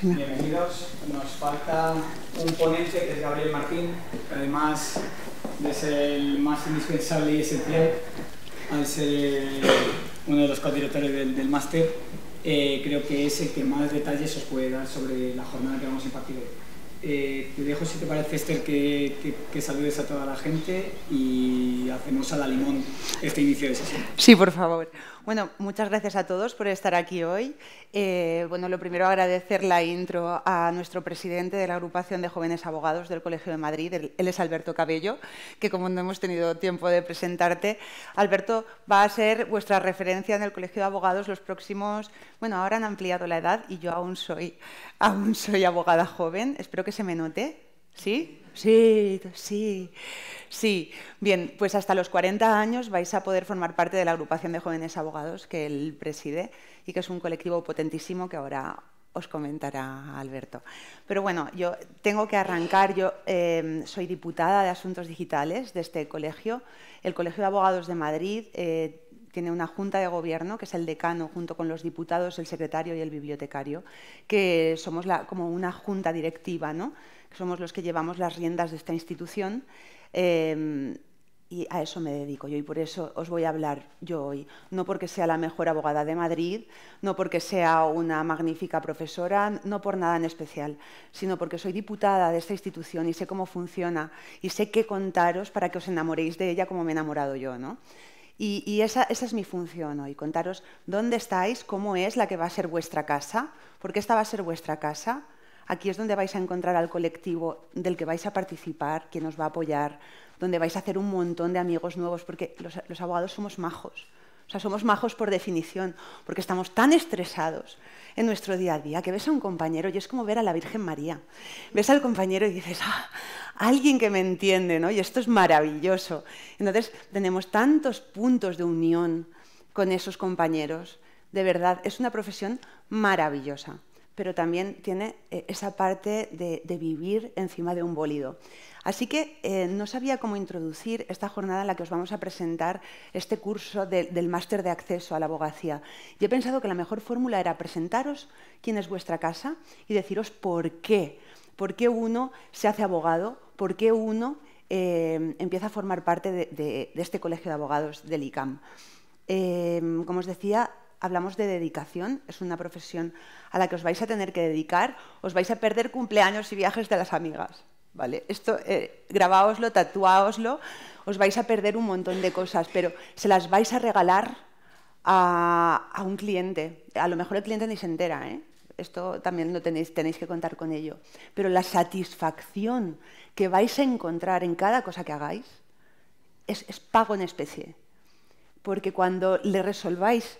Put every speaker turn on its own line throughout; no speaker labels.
Bienvenidos. Nos falta un ponente que es Gabriel Martín, que además es el más indispensable y esencial al ser eh, uno de los codirectores del, del máster. Eh, creo que es el que más detalles os puede dar sobre la jornada que vamos a impartir hoy. Eh, te dejo, si te parece, Esther, que, que, saludes a toda la gente y hacemos a la limón este inicio de sesión.
Sí, por favor. Bueno, muchas gracias a todos por estar aquí hoy. Eh, bueno, lo primero agradecer la intro a nuestro presidente de la agrupación de jóvenes abogados del Colegio de Madrid, él es Alberto Cabello, que como no hemos tenido tiempo de presentarte, Alberto va a ser vuestra referencia en el Colegio de Abogados los próximos, bueno, ahora han ampliado la edad y yo aún soy, aún soy abogada joven, espero que se me note, ¿sí? Sí, sí, sí. Bien, pues hasta los 40 años vais a poder formar parte de la agrupación de jóvenes abogados que él preside y que es un colectivo potentísimo que ahora os comentará Alberto. Pero bueno, yo tengo que arrancar. Yo em, soy diputada de Asuntos Digitales de este colegio. El Colegio de Abogados de Madrid eh, tiene una junta de gobierno, que es el decano, junto con los diputados, el secretario y el bibliotecario, que somos la, como una junta directiva, ¿no? que somos los que llevamos las riendas de esta institución. Eh, y a eso me dedico yo y por eso os voy a hablar yo hoy. No porque sea la mejor abogada de Madrid, no porque sea una magnífica profesora, no por nada en especial, sino porque soy diputada de esta institución y sé cómo funciona y sé qué contaros para que os enamoréis de ella como me he enamorado yo. ¿no? Y, esa, es mi función hoy, contaros dónde estáis, cómo es la que va a ser vuestra casa, porque esta va a ser vuestra casa, Aquí es donde vais a encontrar al colectivo del que vais a participar, que nos va a apoyar, donde vais a hacer un montón de amigos nuevos, porque los, abogados somos majos. O sea, somos majos por definición, porque estamos tan estresados en nuestro día a día que ves a un compañero y es como ver a la Virgen María. Ves al compañero y dices, ah, alguien que me entiende, ¿no? Y esto es maravilloso. Entonces, tenemos tantos puntos de unión con esos compañeros. De verdad, es una profesión maravillosa pero también tiene eh, esa parte de, vivir encima de un bólido. Así que eh, no sabía cómo introducir esta jornada en la que os vamos a presentar este curso del máster de acceso a la abogacía. Y he pensado que la mejor fórmula era presentaros quién es vuestra casa y deciros por qué. ¿Por qué uno se hace abogado? ¿Por qué uno eh, empieza a formar parte de, este colegio de abogados del ICAM? como os decía, hablamos de dedicación, es una profesión a la que os vais a tener que dedicar, os vais a perder cumpleaños y viajes de las amigas. ¿Vale? Esto eh, grabáoslo, tatuáoslo, os vais a perder un montón de cosas, pero se las vais a regalar a, un cliente. A lo mejor el cliente ni se entera, ¿eh? esto también lo tenéis, tenéis que contar con ello. Pero la satisfacción que vais a encontrar en cada cosa que hagáis es pago en especie. Porque cuando le resolváis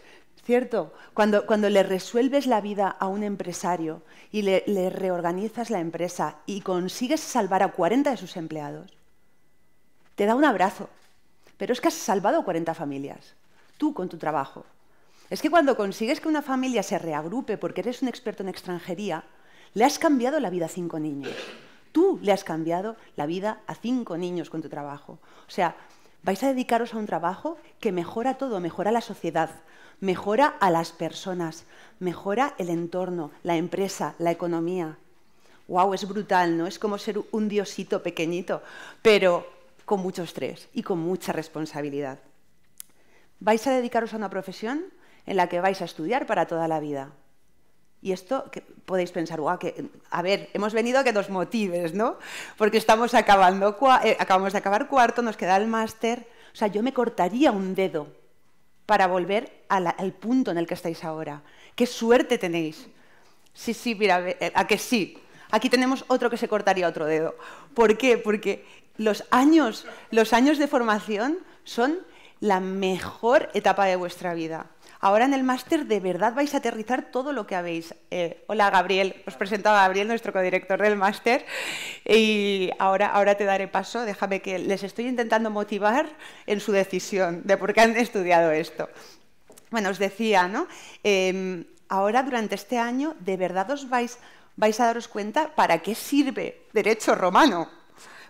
¿Cierto? Cuando, cuando le resuelves la vida a un empresario y le, le reorganizas la empresa y consigues salvar a 40 de sus empleados, te da un abrazo. Pero es que has salvado 40 familias, tú con tu trabajo. Es que cuando consigues que una familia se reagrupe porque eres un experto en extranjería, le has cambiado la vida a cinco niños. Tú le has cambiado la vida a cinco niños con tu trabajo. O sea, vais a dedicaros a un trabajo que mejora todo, mejora la sociedad, mejora a las personas, mejora el entorno, la empresa, la economía. ¡Wow! Es brutal, ¿no? Es como ser un diosito pequeñito, pero con mucho estrés y con mucha responsabilidad. Vais a dedicaros a una profesión en la que vais a estudiar para toda la vida. Y esto que podéis pensar, a ver, hemos venido a que nos motives, ¿no? Porque estamos acabando, eh, acabamos de acabar cuarto, nos queda el máster. O sea, yo me cortaría un dedo para volver al punto en el que estáis ahora. ¡Qué suerte tenéis! Sí, sí, mira, eh, a que sí. Aquí tenemos otro que se cortaría otro dedo. ¿Por qué? Porque los años, los años de formación son la mejor etapa de vuestra vida. Ahora en el máster de verdad vais a aterrizar todo lo que habéis. Eh, hola Gabriel, os presento a Gabriel, nuestro codirector del máster. Y ahora, ahora te daré paso, déjame que les estoy intentando motivar en su decisión de por qué han estudiado esto. Bueno, os decía, ¿no? Em, ahora durante este año de verdad os vais, vais a daros cuenta para qué sirve derecho romano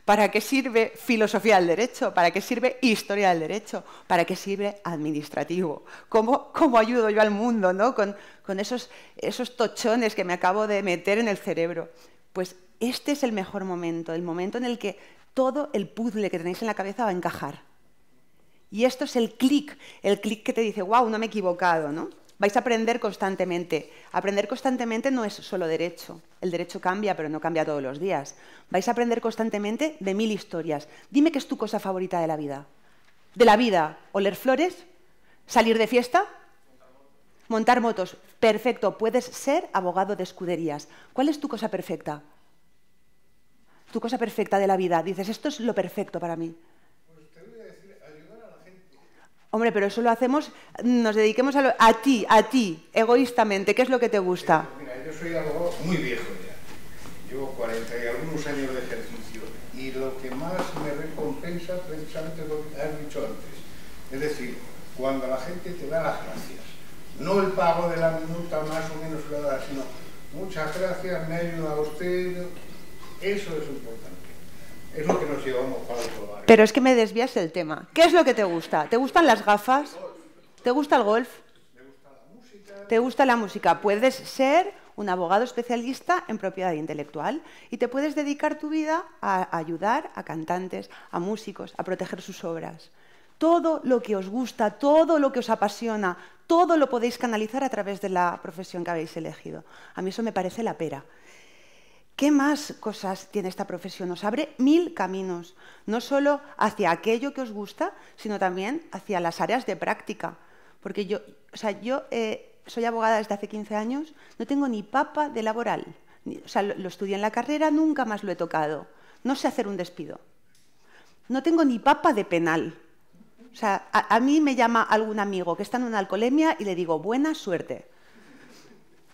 ¿Para qué sirve filosofía del derecho? ¿Para qué sirve historia del derecho? ¿Para qué sirve administrativo? ¿Cómo, ayudo yo al mundo ¿no? con, con esos, esos tochones que me acabo de meter en el cerebro? Pues este es el mejor momento, el momento en el que todo el puzzle que tenéis en la cabeza va a encajar. Y esto es el clic, el clic que te dice, wow, no me he equivocado, ¿no? vais a aprender constantemente. Aprender constantemente no es solo derecho. El derecho cambia, pero no cambia todos los días. Vais a aprender constantemente de mil historias. Dime qué es tu cosa favorita de la vida. De la vida, oler flores, salir de fiesta, montar motos. Perfecto, puedes ser abogado de escuderías. ¿Cuál es tu cosa perfecta? Tu cosa perfecta de la vida. Dices, esto es lo perfecto para mí. Hombre, pero eso lo hacemos, nos dediquemos a, lo, a ti, a ti, egoístamente. ¿Qué es lo que te gusta? Eh, pues
mira, yo soy abogado muy viejo ya. Llevo 40 y algunos años de ejercicio. Y lo que más me
recompensa precisamente lo que has dicho antes. Es decir, cuando la gente te da las gracias. No el pago de la minuta más o menos sino muchas gracias,
me ha ayudado usted. Eso es importante. Pero
es que me desvías el tema. ¿Qué es lo que te gusta? ¿Te gustan las gafas? ¿Te gusta el golf? ¿Te gusta la música? Puedes ser un abogado especialista en propiedad intelectual y te puedes dedicar tu vida a ayudar a cantantes, a músicos, a proteger sus obras. Todo lo que os gusta, todo lo que os apasiona, todo lo podéis canalizar a través de la profesión que habéis elegido. A mí eso me parece la pera. ¿Qué más cosas tiene esta profesión? Os abre mil caminos, no solo hacia aquello que os gusta, sino también hacia las áreas de práctica. Porque yo, o sea, yo eh, soy abogada desde hace 15 años, no tengo ni papa de laboral. O sea, lo, estudié en la carrera, nunca más lo he tocado. No sé hacer un despido. No tengo ni papa de penal. O sea, a, a mí me llama algún amigo que está en una alcoholemia y le digo, buena suerte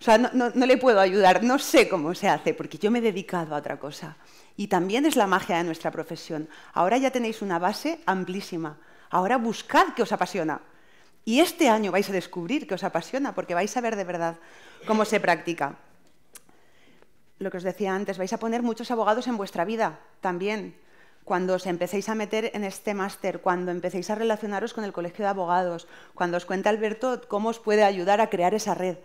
o sea, no, le puedo ayudar, no sé cómo se hace, porque yo me he dedicado a otra cosa. Y también es la magia de nuestra profesión. Ahora ya tenéis una base amplísima. Ahora buscad qué os apasiona. Y este año vais a descubrir qué os apasiona, porque vais a ver de verdad cómo se practica. Lo que os decía antes, vais a poner muchos abogados en vuestra vida también. Cuando os empecéis a meter en este máster, cuando empecéis a relacionaros con el colegio de abogados, cuando os cuenta Alberto cómo os puede ayudar a crear esa red,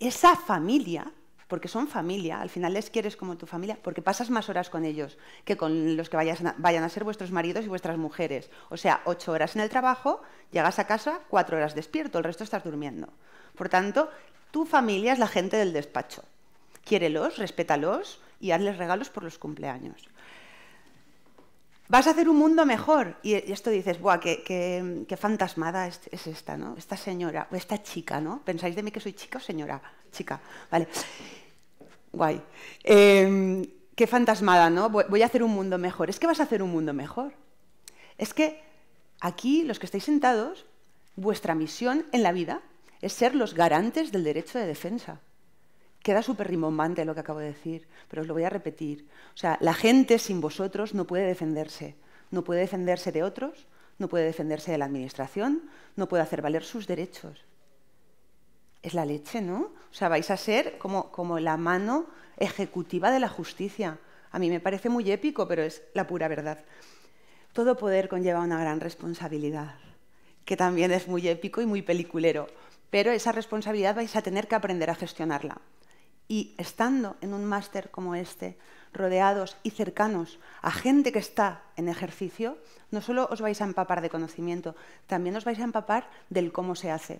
esa familia, porque son familia, al final les quieres como tu familia, porque pasas más horas con ellos que con los que vayan a ser vuestros maridos y vuestras mujeres. O sea, ocho horas en el trabajo, llegas a casa, cuatro horas despierto, el resto estás durmiendo. Por tanto, tu familia es la gente del despacho. Quiérelos, respétalos y hazles regalos por los cumpleaños vas a hacer un mundo mejor. Y, esto dices, ¡buah, qué, fantasmada es, esta, ¿no? Esta señora, o esta chica, ¿no? ¿Pensáis de mí que soy chica o señora? Chica, vale. Guay. Em, qué fantasmada, ¿no? Voy a hacer un mundo mejor. Es que vas a hacer un mundo mejor. Es que aquí, los que estáis sentados, vuestra misión en la vida es ser los garantes del derecho de defensa. Queda súper rimbombante lo que acabo de decir, pero os lo voy a repetir. O sea, la gente sin vosotros no puede defenderse. No puede defenderse de otros, no puede defenderse de la administración, no puede hacer valer sus derechos. Es la leche, ¿no? O sea, vais a ser como, como la mano ejecutiva de la justicia. A mí me parece muy épico, pero es la pura verdad. Todo poder conlleva una gran responsabilidad, que también es muy épico y muy peliculero, pero esa responsabilidad vais a tener que aprender a gestionarla. Y estando en un máster como este, rodeados y cercanos a gente que está en ejercicio, no solo os vais a empapar de conocimiento, también os vais a empapar del cómo se hace.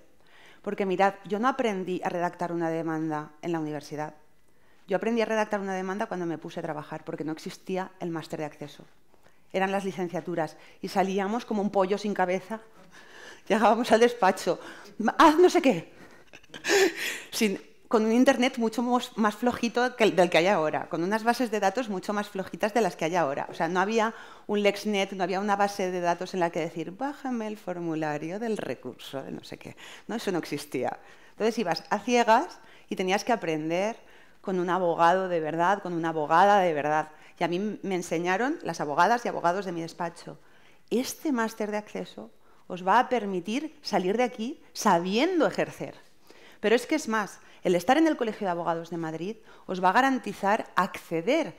Porque mirad, yo no aprendí a redactar una demanda en la universidad. Yo aprendí a redactar una demanda cuando me puse a trabajar, porque no existía el máster de acceso. Eran las licenciaturas y salíamos como un pollo sin cabeza. Llegábamos al despacho, haz no sé qué. Sin con un Internet mucho más flojito que el, del que hay ahora, con unas bases de datos mucho más flojitas de las que hay ahora. O sea, no había un LexNet, no había una base de datos en la que decir, bájame el formulario del recurso, de no sé qué. No, eso no existía. Entonces ibas a ciegas y tenías que aprender con un abogado de verdad, con una abogada de verdad. Y a mí me enseñaron las abogadas y abogados de mi despacho. Este máster de acceso os va a permitir salir de aquí sabiendo ejercer pero es que es más, el estar en el Colegio de Abogados de Madrid os va a garantizar acceder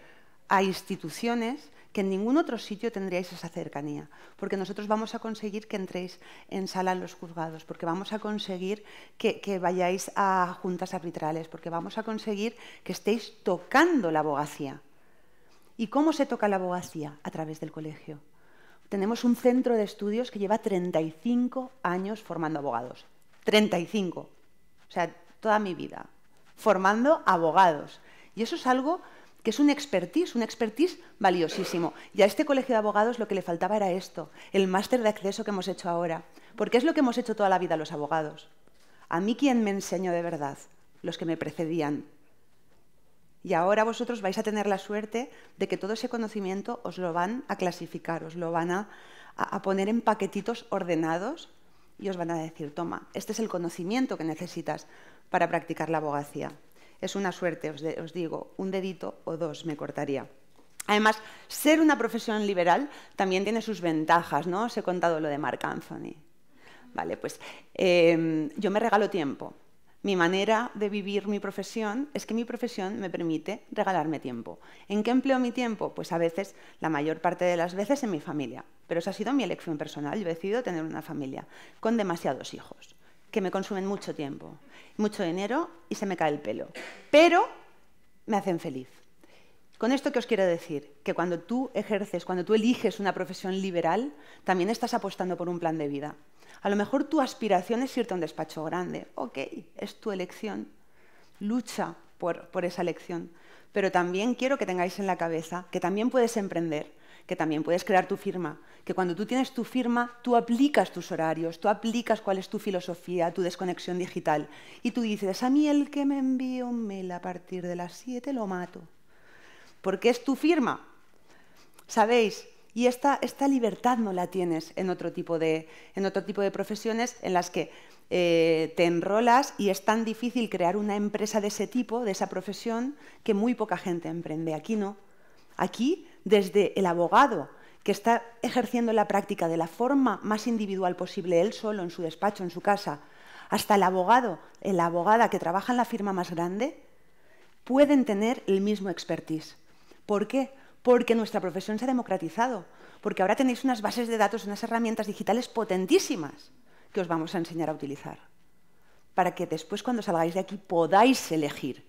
a instituciones que en ningún otro sitio tendríais esa cercanía, porque nosotros vamos a conseguir que entréis en sala en los juzgados, porque vamos a conseguir que, vayáis a juntas arbitrales, porque vamos a conseguir que estéis tocando la abogacía. ¿Y cómo se toca la abogacía? A través del colegio. Tenemos un centro de estudios que lleva 35 años formando abogados. 35 o sea, toda mi vida, formando abogados. Y eso es algo que es un expertise, un expertise valiosísimo. Y a este colegio de abogados lo que le faltaba era esto, el máster de acceso que hemos hecho ahora, porque es lo que hemos hecho toda la vida los abogados. A mí quien me enseñó de verdad, los que me precedían. Y ahora vosotros vais a tener la suerte de que todo ese conocimiento os lo van a clasificar, os lo van a poner en paquetitos ordenados y os van a decir, toma, este es el conocimiento que necesitas para practicar la abogacía. Es una suerte, os, digo, un dedito o dos me cortaría. Además, ser una profesión liberal también tiene sus ventajas, ¿no? Os he contado lo de Mark Anthony. Vale, pues em, yo me regalo tiempo. Mi manera de vivir mi profesión es que mi profesión me permite regalarme tiempo. ¿En qué empleo mi tiempo? Pues a veces, la mayor parte de las veces, en mi familia. Pero esa ha sido mi elección personal. Yo he decidido tener una familia con demasiados hijos, que me consumen mucho tiempo, mucho dinero y se me cae el pelo. Pero me hacen feliz. Con esto que os quiero decir, que cuando tú ejerces, cuando tú eliges una profesión liberal, también estás apostando por un plan de vida. A lo mejor tu aspiración es irte a un despacho grande. Ok, es tu elección. Lucha por, esa elección. Pero también quiero que tengáis en la cabeza que también puedes emprender, que también puedes crear tu firma, que cuando tú tienes tu firma, tú aplicas tus horarios, tú aplicas cuál es tu filosofía, tu desconexión digital. Y tú dices, a mí el que me envíe un mail a partir de las 7 lo mato. Porque es tu firma. ¿Sabéis? Y esta, libertad no la tienes en otro tipo de, en otro tipo de profesiones en las que eh, te enrolas y es tan difícil crear una empresa de ese tipo, de esa profesión, que muy poca gente emprende. Aquí no. Aquí, desde el abogado, que está ejerciendo la práctica de la forma más individual posible, él solo, en su despacho, en su casa, hasta el abogado, la abogada que trabaja en la firma más grande, pueden tener el mismo expertise. ¿Por qué? porque nuestra profesión se ha democratizado, porque ahora tenéis unas bases de datos, unas herramientas digitales potentísimas que os vamos a enseñar a utilizar, para que después cuando salgáis de aquí podáis elegir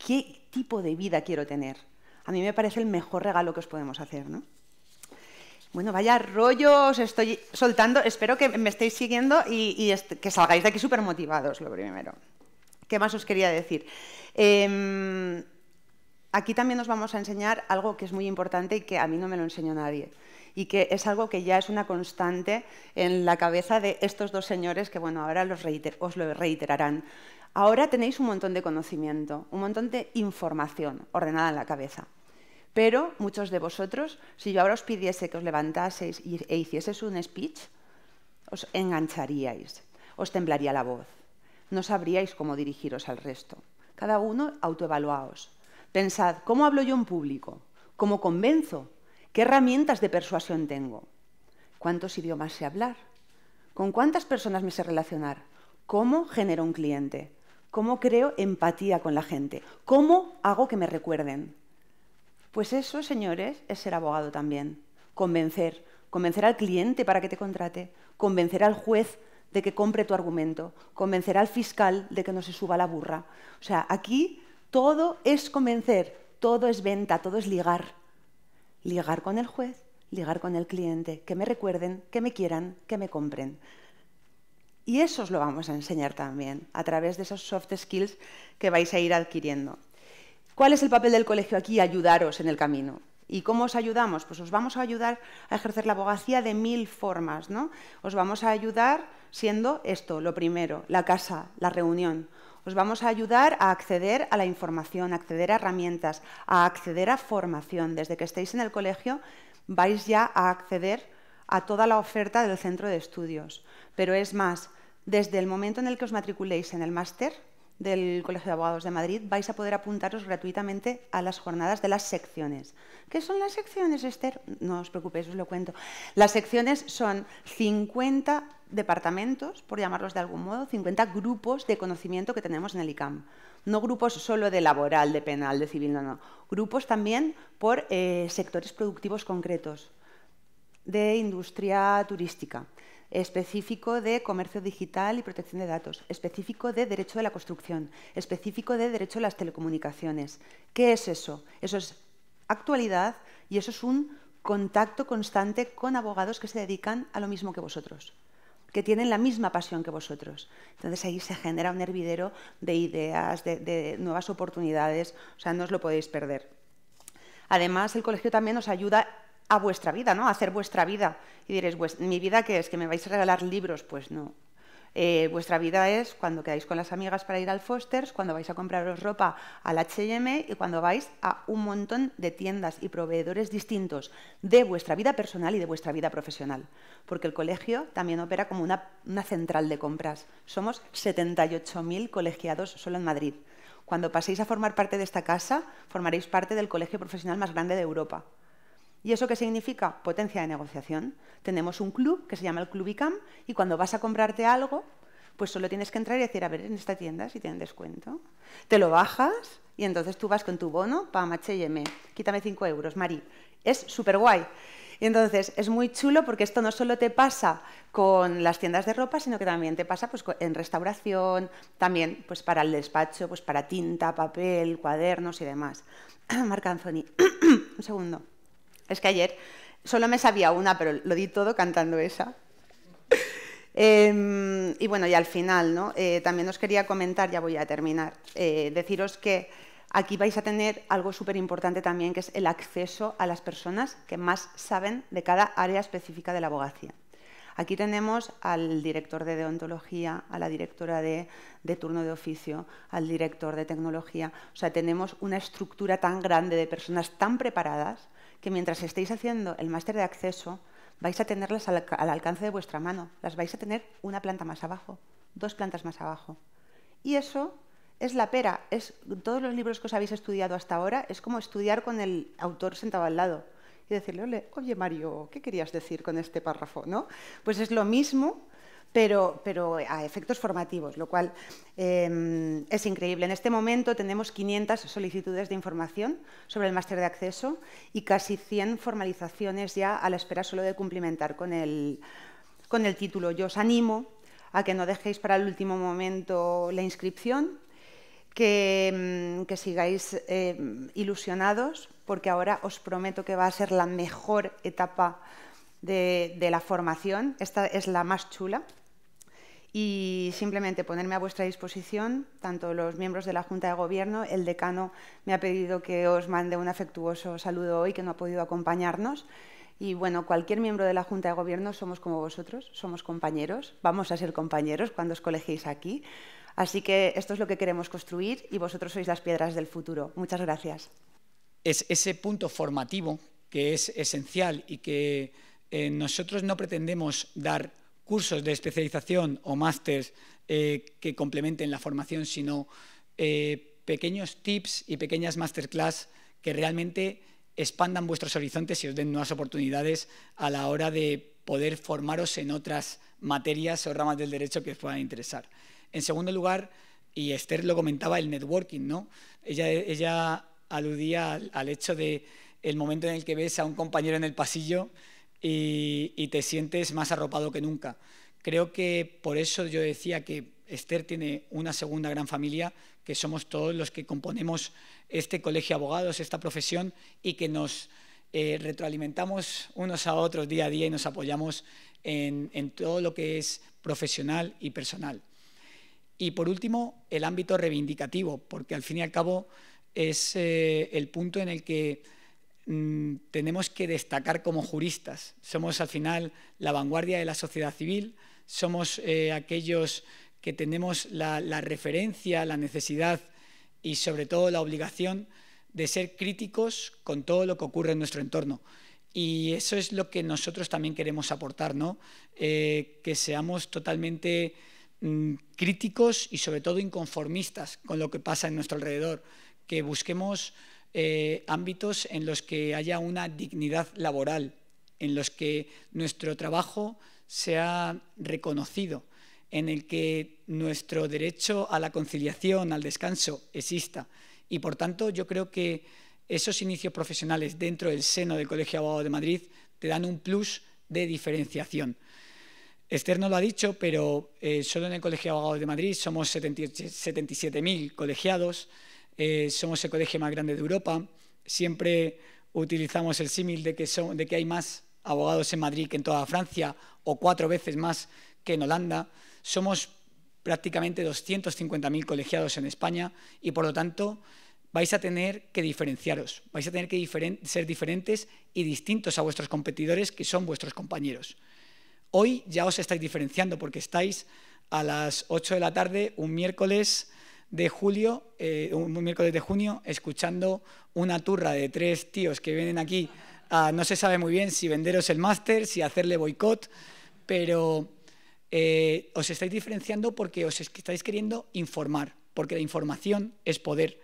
qué tipo de vida quiero tener. A mí me parece el mejor regalo que os podemos hacer, ¿no? Bueno, vaya rollo os estoy soltando. Espero que me estéis siguiendo y, que salgáis de aquí súper motivados, lo primero. ¿Qué más os quería decir? Em, Aquí también nos vamos a enseñar algo que es muy importante y que a mí no me lo enseñó nadie y que es algo que ya es una constante en la cabeza de estos dos señores que bueno, ahora los os lo reiterarán. Ahora tenéis un montón de conocimiento, un montón de información ordenada en la cabeza. Pero muchos de vosotros, si yo ahora os pidiese que os levantaseis e hicieseis un speech, os engancharíais, os temblaría la voz, no sabríais cómo dirigiros al resto. Cada uno autoevaluaos. Pensad, ¿cómo hablo yo en público? ¿Cómo convenzo? ¿Qué herramientas de persuasión tengo? ¿Cuántos idiomas sé hablar? ¿Con cuántas personas me sé relacionar? ¿Cómo genero un cliente? ¿Cómo creo empatía con la gente? ¿Cómo hago que me recuerden? Pues eso, señores, es ser abogado también. Convencer. Convencer al cliente para que te contrate. Convencer al juez de que compre tu argumento. Convencer al fiscal de que no se suba la burra. O sea, aquí todo es convencer, todo es venta, todo es ligar. Ligar con el juez, ligar con el cliente, que me recuerden, que me quieran, que me compren. Y eso os lo vamos a enseñar también a través de esos soft skills que vais a ir adquiriendo. ¿Cuál es el papel del colegio aquí? Ayudaros en el camino. ¿Y cómo os ayudamos? Pues os vamos a ayudar a ejercer la abogacía de mil formas, ¿no? Os vamos a ayudar siendo esto, lo primero, la casa, la reunión, os vamos a ayudar a acceder a la información, a acceder a herramientas, a acceder a formación. Desde que estéis en el colegio vais ya a acceder a toda la oferta del centro de estudios. Pero es más, desde el momento en el que os matriculéis en el máster del Colegio de Abogados de Madrid, vais a poder apuntaros gratuitamente a las jornadas de las secciones. ¿Qué son las secciones, Esther? No os preocupéis, os lo cuento. Las secciones son 50 departamentos, por llamarlos de algún modo, 50 grupos de conocimiento que tenemos en el ICAM. No grupos solo de laboral, de penal, de civil, no, no. Grupos también por eh, sectores productivos concretos, de industria turística, específico de comercio digital y protección de datos, específico de derecho de la construcción, específico de derecho de las telecomunicaciones. ¿Qué es eso? Eso es actualidad y eso es un contacto constante con abogados que se dedican a lo mismo que vosotros que tienen la misma pasión que vosotros. Entonces ahí se genera un hervidero de ideas, de, nuevas oportunidades, o sea, no os lo podéis perder. Además, el colegio también os ayuda a vuestra vida, ¿no? A hacer vuestra vida. Y diréis, pues, ¿mi vida qué es? ¿Que me vais a regalar libros? Pues no. Eh, vuestra vida es cuando quedáis con las amigas para ir al Fosters, cuando vais a compraros ropa al HM y cuando vais a un montón de tiendas y proveedores distintos de vuestra vida personal y de vuestra vida profesional. Porque el colegio también opera como una, una central de compras. Somos 78.000 colegiados solo en Madrid. Cuando paséis a formar parte de esta casa, formaréis parte del colegio profesional más grande de Europa. ¿Y eso qué significa? Potencia de negociación. Tenemos un club que se llama el Club ICAM y cuando vas a comprarte algo, pues solo tienes que entrar y decir, a ver, en esta tienda si tienen descuento. Te lo bajas y entonces tú vas con tu bono, pam, H&M, quítame 5 euros, Mari. Es súper guay. Y entonces es muy chulo porque esto no solo te pasa con las tiendas de ropa, sino que también te pasa pues, en restauración, también pues, para el despacho, pues, para tinta, papel, cuadernos y demás. Marc un segundo. Es que ayer solo me sabía una, pero lo di todo cantando esa. Em, y bueno, y al final, ¿no? Eh, también os quería comentar, ya voy a terminar, eh, deciros que aquí vais a tener algo súper importante también, que es el acceso a las personas que más saben de cada área específica de la abogacía. Aquí tenemos al director de deontología, a la directora de, de turno de oficio, al director de tecnología. O sea, tenemos una estructura tan grande de personas tan preparadas que mientras estéis haciendo el máster de acceso, vais a tenerlas al, alcance de vuestra mano. Las vais a tener una planta más abajo, dos plantas más abajo. Y eso es la pera, es todos los libros que os habéis estudiado hasta ahora, es como estudiar con el autor sentado al lado y decirle, oye Mario, ¿qué querías decir con este párrafo? ¿No? Pues es lo mismo pero, a efectos formativos, lo cual em, es increíble. En este momento tenemos 500 solicitudes de información sobre el máster de acceso y casi 100 formalizaciones ya a la espera solo de cumplimentar con el, título. Yo os animo a que no dejéis para el último momento la inscripción, que, em, sigáis em, ilusionados, porque ahora os prometo que va a ser la mejor etapa de la formación. Esta es la más chula, y simplemente ponerme a vuestra disposición, tanto los miembros de la Junta de Gobierno, el decano me ha pedido que os mande un afectuoso saludo hoy que no ha podido acompañarnos. Y bueno, cualquier miembro de la Junta de Gobierno somos como vosotros, somos compañeros, vamos a ser compañeros cuando os colegéis aquí. Así que esto es lo que queremos construir y vosotros sois las piedras del futuro.
Muchas gracias. Es ese punto formativo que es esencial y que eh, nosotros no pretendemos dar cursos de especialización o másters eh, que complementen la formación, sino eh, pequeños tips y pequeñas masterclass que realmente expandan vuestros horizontes y os den nuevas oportunidades a la hora de poder formaros en otras materias o ramas del derecho que os puedan interesar. En segundo lugar, y Esther lo comentaba, el networking, ¿no? Ella, ella aludía al, al hecho de el momento en el que ves a un compañero en el pasillo y, te sientes más arropado que nunca. Creo que por eso yo decía que Esther tiene una segunda gran familia, que somos todos los que componemos este colegio de abogados, esta profesión, y que nos eh, retroalimentamos unos a otros día a día y nos apoyamos en, todo lo que es profesional y personal. Y por último, el ámbito reivindicativo, porque al fin y al cabo es eh, el punto en el que Mm, tenemos que destacar como juristas. Somos al final la vanguardia de la sociedad civil, somos eh, aquellos que tenemos la, referencia, la necesidad y sobre todo la obligación de ser críticos con todo lo que ocurre en nuestro entorno. Y eso es lo que nosotros también queremos aportar, ¿no? Eh, que seamos totalmente mm, críticos y sobre todo inconformistas con lo que pasa en nuestro alrededor, que busquemos eh, ámbitos en los que haya una dignidad laboral, en los que nuestro trabajo sea reconocido, en el que nuestro derecho a la conciliación, al descanso, exista. Y por tanto, yo creo que esos inicios profesionales dentro del seno del Colegio Abogado de Madrid te dan un plus de diferenciación. Esther no lo ha dicho, pero eh, solo en el Colegio Abogado de Madrid somos 77.000 colegiados. Eh, somos el colegio más grande de Europa, siempre utilizamos el símil de que, son, de que hay más abogados en Madrid que en toda Francia o cuatro veces más que en Holanda. Somos prácticamente 250.000 colegiados en España y por lo tanto vais a tener que diferenciaros, vais a tener que ser diferentes y distintos a vuestros competidores que son vuestros compañeros. Hoy ya os estáis diferenciando porque estáis a las 8 de la tarde, un miércoles de julio, eh, un miércoles de junio, escuchando una turra de tres tíos que vienen aquí. A, no se sabe muy bien si venderos el máster, si hacerle boicot, pero eh, os estáis diferenciando porque os estáis queriendo informar, porque la información es poder.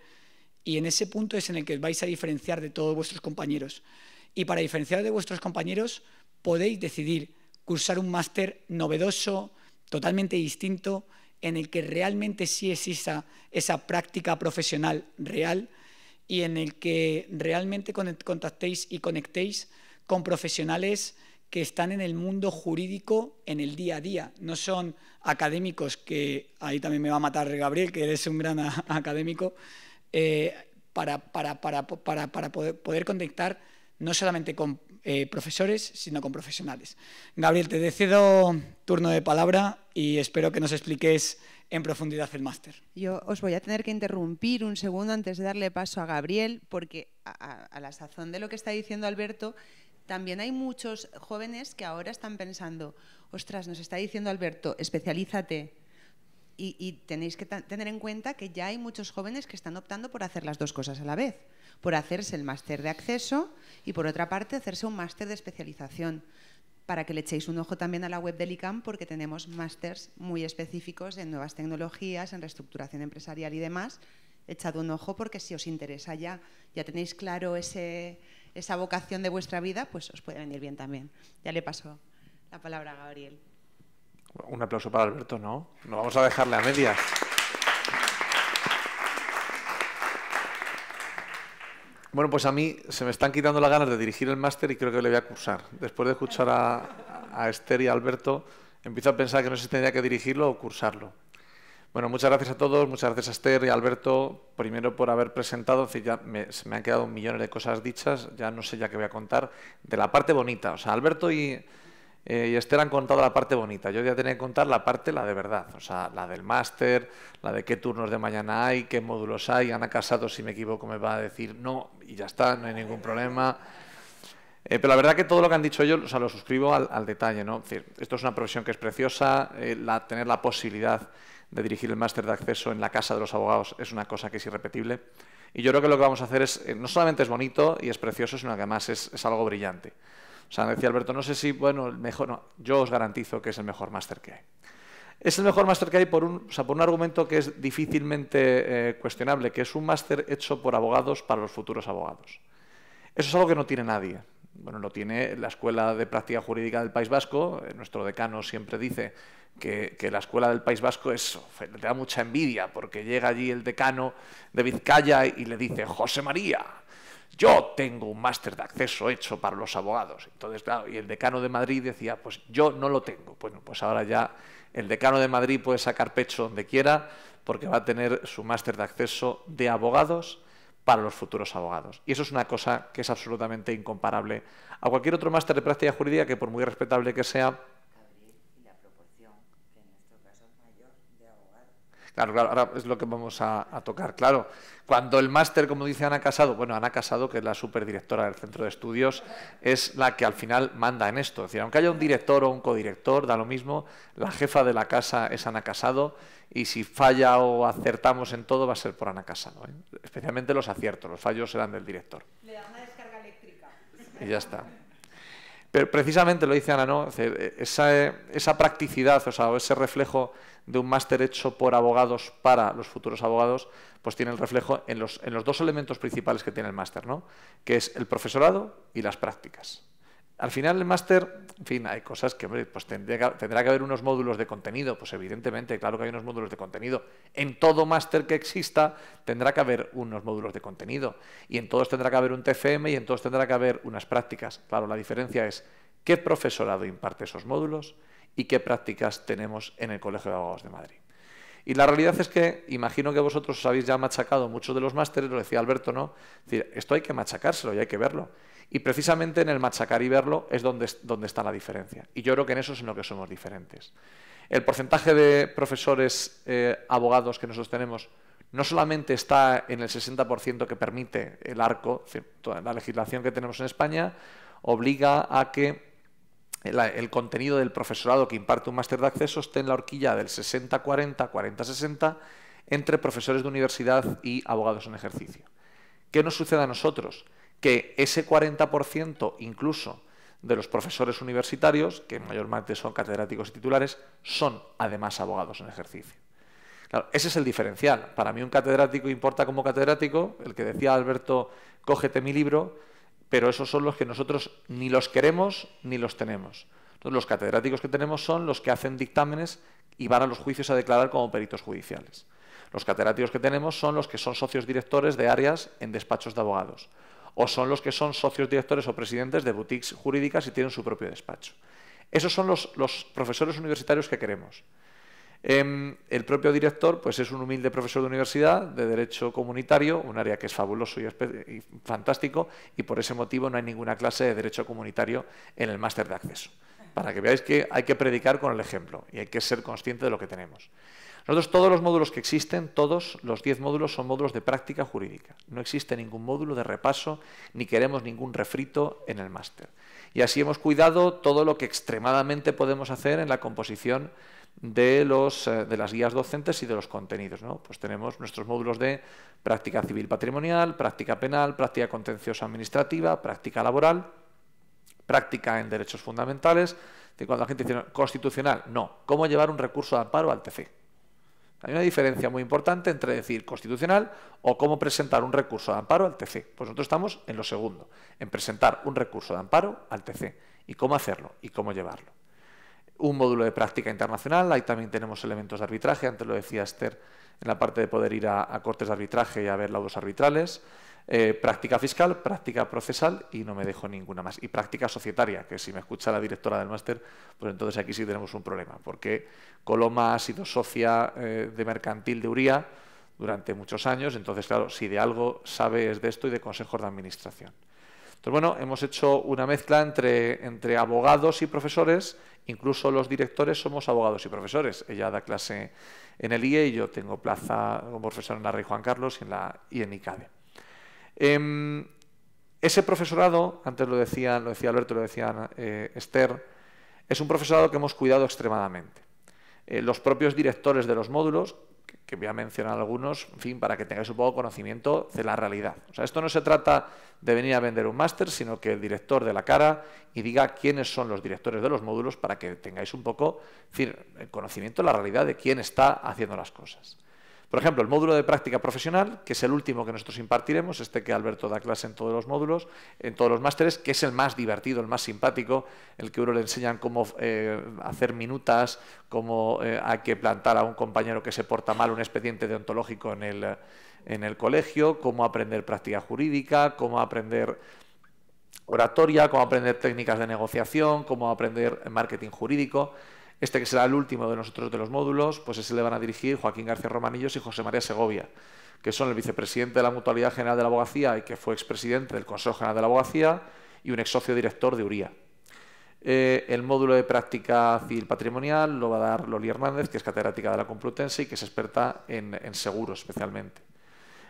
Y en ese punto es en el que os vais a diferenciar de todos vuestros compañeros. Y para diferenciar de vuestros compañeros, podéis decidir cursar un máster novedoso, totalmente distinto, en el que realmente sí es esa, práctica profesional real y en el que realmente contactéis y conectéis con profesionales que están en el mundo jurídico en el día a día. No son académicos, que ahí también me va a matar Gabriel, que eres un gran académico, eh, para, para, poder, poder conectar no solamente con eh, profesores, sino con profesionales. Gabriel, te cedo turno de palabra y espero que nos expliques en profundidad el máster.
Yo os voy a tener que interrumpir un segundo antes de darle paso a Gabriel, porque a, a la sazón de lo que está diciendo Alberto, también hay muchos jóvenes que ahora están pensando, ostras, nos está diciendo Alberto, especialízate, y, tenéis que tener en cuenta que ya hay muchos jóvenes que están optando por hacer las dos cosas a la vez, por hacerse el máster de acceso y por otra parte hacerse un máster de especialización, para que le echéis un ojo también a la web del ICAM porque tenemos másters muy específicos en nuevas tecnologías, en reestructuración empresarial y demás. Echad un ojo porque si os interesa ya, ya tenéis claro esa vocación de vuestra vida, pues os puede venir bien también. Ya le paso la palabra a Gabriel.
Un aplauso para Alberto, ¿no? No vamos a dejarle a medias. Bueno, pues a mí se me están quitando las ganas de dirigir el máster y creo que le voy a cursar. Después de escuchar a, Esther y Alberto, empiezo a pensar que no sé si tendría que dirigirlo o cursarlo. Bueno, muchas gracias a todos, muchas gracias a Esther y Alberto, primero por haber presentado, se me han quedado millones de cosas dichas, ya no sé ya qué voy a contar, de la parte bonita. O sea, Alberto y, eh, y Esther han contado la parte bonita. Yo ya a que contar la parte, la de verdad. O sea, la del máster, la de qué turnos de mañana hay, qué módulos hay. Ana Casado, si me equivoco, me va a decir no y ya está, no hay ningún problema. Eh, pero la verdad que todo lo que han dicho ellos, o sea, lo suscribo al, detalle, ¿no? esto es una profesión que es preciosa, eh, tener la posibilidad de dirigir el máster de acceso en la casa de los abogados es una cosa que es irrepetible. Y yo creo que lo que vamos a hacer es, no solamente es bonito y es precioso, sino que además es algo brillante. O sea, decía Alberto, no sé si, bueno, el mejor, no, yo os garantizo que es el mejor máster que hay. Es el mejor máster que hay por un, o por un argumento que es difícilmente eh, cuestionable, que es un máster hecho por abogados para los futuros abogados. Eso es algo que no tiene nadie. Bueno, lo tiene la Escuela de Práctica Jurídica del País Vasco. Eh, nuestro decano siempre dice que, la escuela del País Vasco es, le da mucha envidia porque llega allí el decano de Vizcaya y le dice, José María, yo tengo un máster de acceso hecho para los abogados. Entonces, claro, y el decano de Madrid decía, pues yo no lo tengo. Bueno, pues ahora ya el decano de Madrid puede sacar pecho donde quiera porque va a tener su máster de acceso de abogados para los futuros abogados. Y eso es una cosa que es absolutamente incomparable a cualquier otro máster de práctica jurídica que por muy respetable que sea, Claro, claro, ahora es lo que vamos a, tocar. Claro, cuando el máster, como dice Ana Casado, bueno, Ana Casado, que es la superdirectora del centro de estudios, es la que al final manda en esto. Es decir, aunque haya un director o un codirector, da lo mismo, la jefa de la casa es Ana Casado y si falla o acertamos en todo va a ser por Ana Casado. ¿eh? Especialmente los aciertos, los fallos serán del director.
Le da una descarga eléctrica.
Y ya está. Pero precisamente lo dice Ana, e, eh, Esa, practicidad, o sea, ese reflejo de un máster hecho por abogados para los futuros abogados, pues tiene el reflejo en los, en los dos elementos principales que tiene el máster, ¿no? Que es el profesorado y las prácticas. Al final el máster, en fin, hay cosas que, hombre, pues tendrá que haber unos módulos de contenido, pues evidentemente, claro que hay unos módulos de contenido. En todo máster que exista tendrá que haber unos módulos de contenido y en todos tendrá que haber un Tfm y en todos tendrá que haber unas prácticas. Claro, la diferencia es qué profesorado imparte esos módulos y qué prácticas tenemos en el Colegio de Abogados de Madrid. Y la realidad es que imagino que vosotros os habéis ya machacado muchos de los másteres, lo decía Alberto, ¿no? esto hay que machacárselo y hay que verlo. Y precisamente en el machacar y verlo es donde, donde está la diferencia. Y yo creo que en eso es en lo que somos diferentes. El porcentaje de profesores eh, abogados que nosotros tenemos no solamente está en el 60% que permite el arco, la legislación que tenemos en España obliga a que el, el contenido del profesorado que imparte un máster de acceso esté en la horquilla del 60-40, 40-60 entre profesores de universidad y abogados en ejercicio. ¿Qué nos sucede a nosotros? que ese 40% incluso de los profesores universitarios, que mayormente son catedráticos y titulares, son además abogados en ejercicio. ese es el diferencial. Para mí un catedrático importa como catedrático, el que decía Alberto, cógete mi libro, pero esos son los que nosotros ni los queremos ni los tenemos. los catedráticos que tenemos son los que hacen dictámenes y van a los juicios a declarar como peritos judiciales. Los catedráticos que tenemos son los que son socios directores de áreas en despachos de abogados o son los que son socios directores o presidentes de boutiques jurídicas y tienen su propio despacho. Esos son los, profesores universitarios que queremos. Em, el propio director pues, es un humilde profesor de universidad de Derecho Comunitario, un área que es fabuloso y fantástico, y por ese motivo no hay ninguna clase de Derecho Comunitario en el máster de acceso. Para que veáis que hay que predicar con el ejemplo y hay que ser consciente de lo que tenemos. Nosotros todos los módulos que existen, todos los 10 módulos son módulos de práctica jurídica. No existe ningún módulo de repaso ni queremos ningún refrito en el máster. Y así hemos cuidado todo lo que extremadamente podemos hacer en la composición de, eh, las guías docentes y de los contenidos. Pues tenemos nuestros módulos de práctica civil patrimonial, práctica penal, práctica contenciosa administrativa, práctica laboral, práctica en derechos fundamentales. cuando la gente dice constitucional, no. ¿Cómo llevar un recurso de amparo al TC? Hay una diferencia muy importante entre decir constitucional o cómo presentar un recurso de amparo al TC. Pues nosotros estamos en lo segundo, en presentar un recurso de amparo al TC y cómo hacerlo y cómo llevarlo. Un módulo de práctica internacional, ahí también tenemos elementos de arbitraje, antes lo decía Esther en la parte de poder ir a, cortes de arbitraje y a ver laudos arbitrales. Eh, práctica fiscal, práctica procesal y no me dejo ninguna más. Y práctica societaria, que si me escucha la directora del máster, pues entonces aquí sí tenemos un problema, porque Coloma ha sido socia eh, de mercantil de Uría durante muchos años, entonces claro, si de algo sabe es de esto y de consejos de administración. Entonces bueno, hemos hecho una mezcla entre, entre abogados y profesores, incluso los directores somos abogados y profesores. Ella da clase en el IE y yo tengo plaza como profesor en la Rey Juan Carlos y en, la, y en ICADE. Em, ese profesorado, antes lo decía, lo decía Alberto, lo decía eh, Esther, es un profesorado que hemos cuidado extremadamente. Eh, los propios directores de los módulos, que, voy a mencionar algunos, fin, para que tengáis un poco conocimiento de la realidad. O sea, esto no se trata de venir a vender un máster, sino que el director de la cara y diga quiénes son los directores de los módulos para que tengáis un poco, el conocimiento de la realidad de quién está haciendo las cosas. Por ejemplo, el módulo de práctica profesional, que es el último que nosotros impartiremos, este que Alberto da clase en todos los módulos, en todos los másteres, que es el más divertido, el más simpático, el que uno le enseñan cómo eh, hacer minutas, cómo eh, hay que plantar a un compañero que se porta mal un expediente deontológico en el colegio, cómo aprender práctica jurídica, cómo aprender oratoria, cómo aprender técnicas de negociación, cómo aprender marketing jurídico. Este que será el último de nosotros de los módulos, pues ese le van a dirigir Joaquín García Romanillos y José María Segovia, que son el vicepresidente de la Mutualidad General de la Abogacía y que fue expresidente del Consejo General de la Abogacía y un ex socio director de URIA. Eh, el módulo de práctica civil patrimonial lo va a dar Loli Hernández, que es catedrática de la Complutense y que es experta en, en seguros especialmente.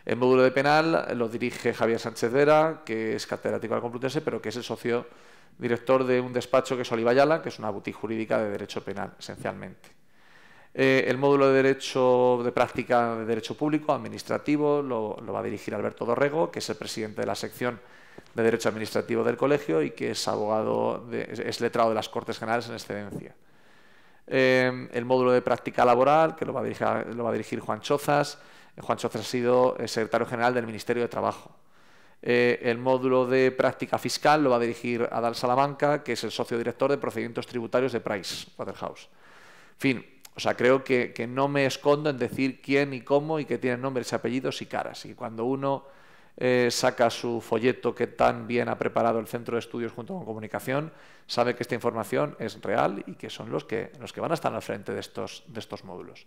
El módulo de penal lo dirige Javier Sánchez Vera, que es catedrático de la Complutense, pero que es el socio director de un despacho que es Oliva que es una boutique jurídica de derecho penal, esencialmente. Eh, el módulo de derecho de práctica de derecho público administrativo lo, va a dirigir Alberto Dorrego, que es el presidente de la sección de derecho administrativo del colegio y que es abogado, es, letrado de las Cortes Generales en excedencia. Eh, el módulo de práctica laboral, que lo va a dirigir, Juan Chozas. Eh, Juan Chozas ha sido secretario general del Ministerio de Trabajo. Eh, el módulo de práctica fiscal lo va a dirigir Adal Salamanca, que es el socio director de procedimientos tributarios de Price Waterhouse. En fin, o sea, creo que, no me escondo en decir quién y cómo y que tienen nombres, y apellidos y caras. Y cuando uno eh, saca su folleto que tan bien ha preparado el Centro de Estudios junto con Comunicación, sabe que esta información es real y que son los que, los que van a estar al frente de estos módulos.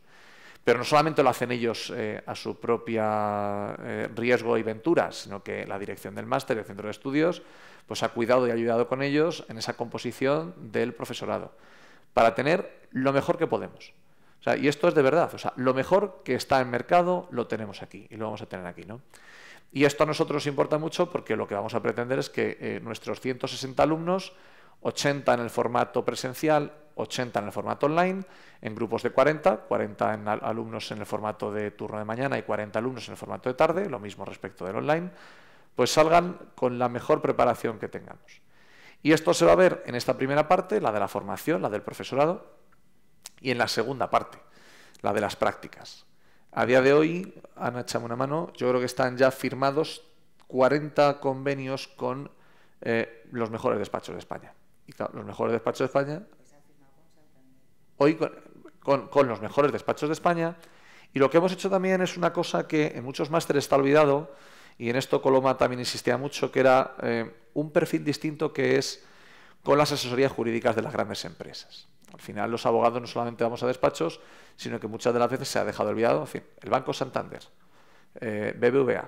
Pero no solamente lo hacen ellos eh, a su propia eh, riesgo y ventura, sino que la dirección del máster, el centro de estudios, pues ha cuidado y ayudado con ellos en esa composición del profesorado, para tener lo mejor que podemos. y esto es de verdad, o sea, lo mejor que está en mercado lo tenemos aquí y lo vamos a tener aquí. ¿no? Y esto a nosotros nos importa mucho porque lo que vamos a pretender es que eh, nuestros 160 alumnos, 80 en el formato presencial, 80 en el formato online, en grupos de 40, 40 en alumnos en el formato de turno de mañana y 40 alumnos en el formato de tarde, lo mismo respecto del online, pues salgan con la mejor preparación que tengamos. Y esto se va a ver en esta primera parte, la de la formación, la del profesorado, y en la segunda parte, la de las prácticas. A día de hoy, Ana, échame una mano, yo creo que están ya firmados 40 convenios con eh, los mejores despachos de España. Y los mejores despachos de España hoy con, los mejores despachos de España. Y lo que hemos hecho también es una cosa que en muchos másteres está olvidado, y en esto Coloma también insistía mucho, que era eh, un perfil distinto que es con las asesorías jurídicas de las grandes empresas. Al final los abogados no solamente vamos a despachos, sino que muchas de las veces se ha dejado olvidado, en fin, el Banco Santander, BBVA, eh,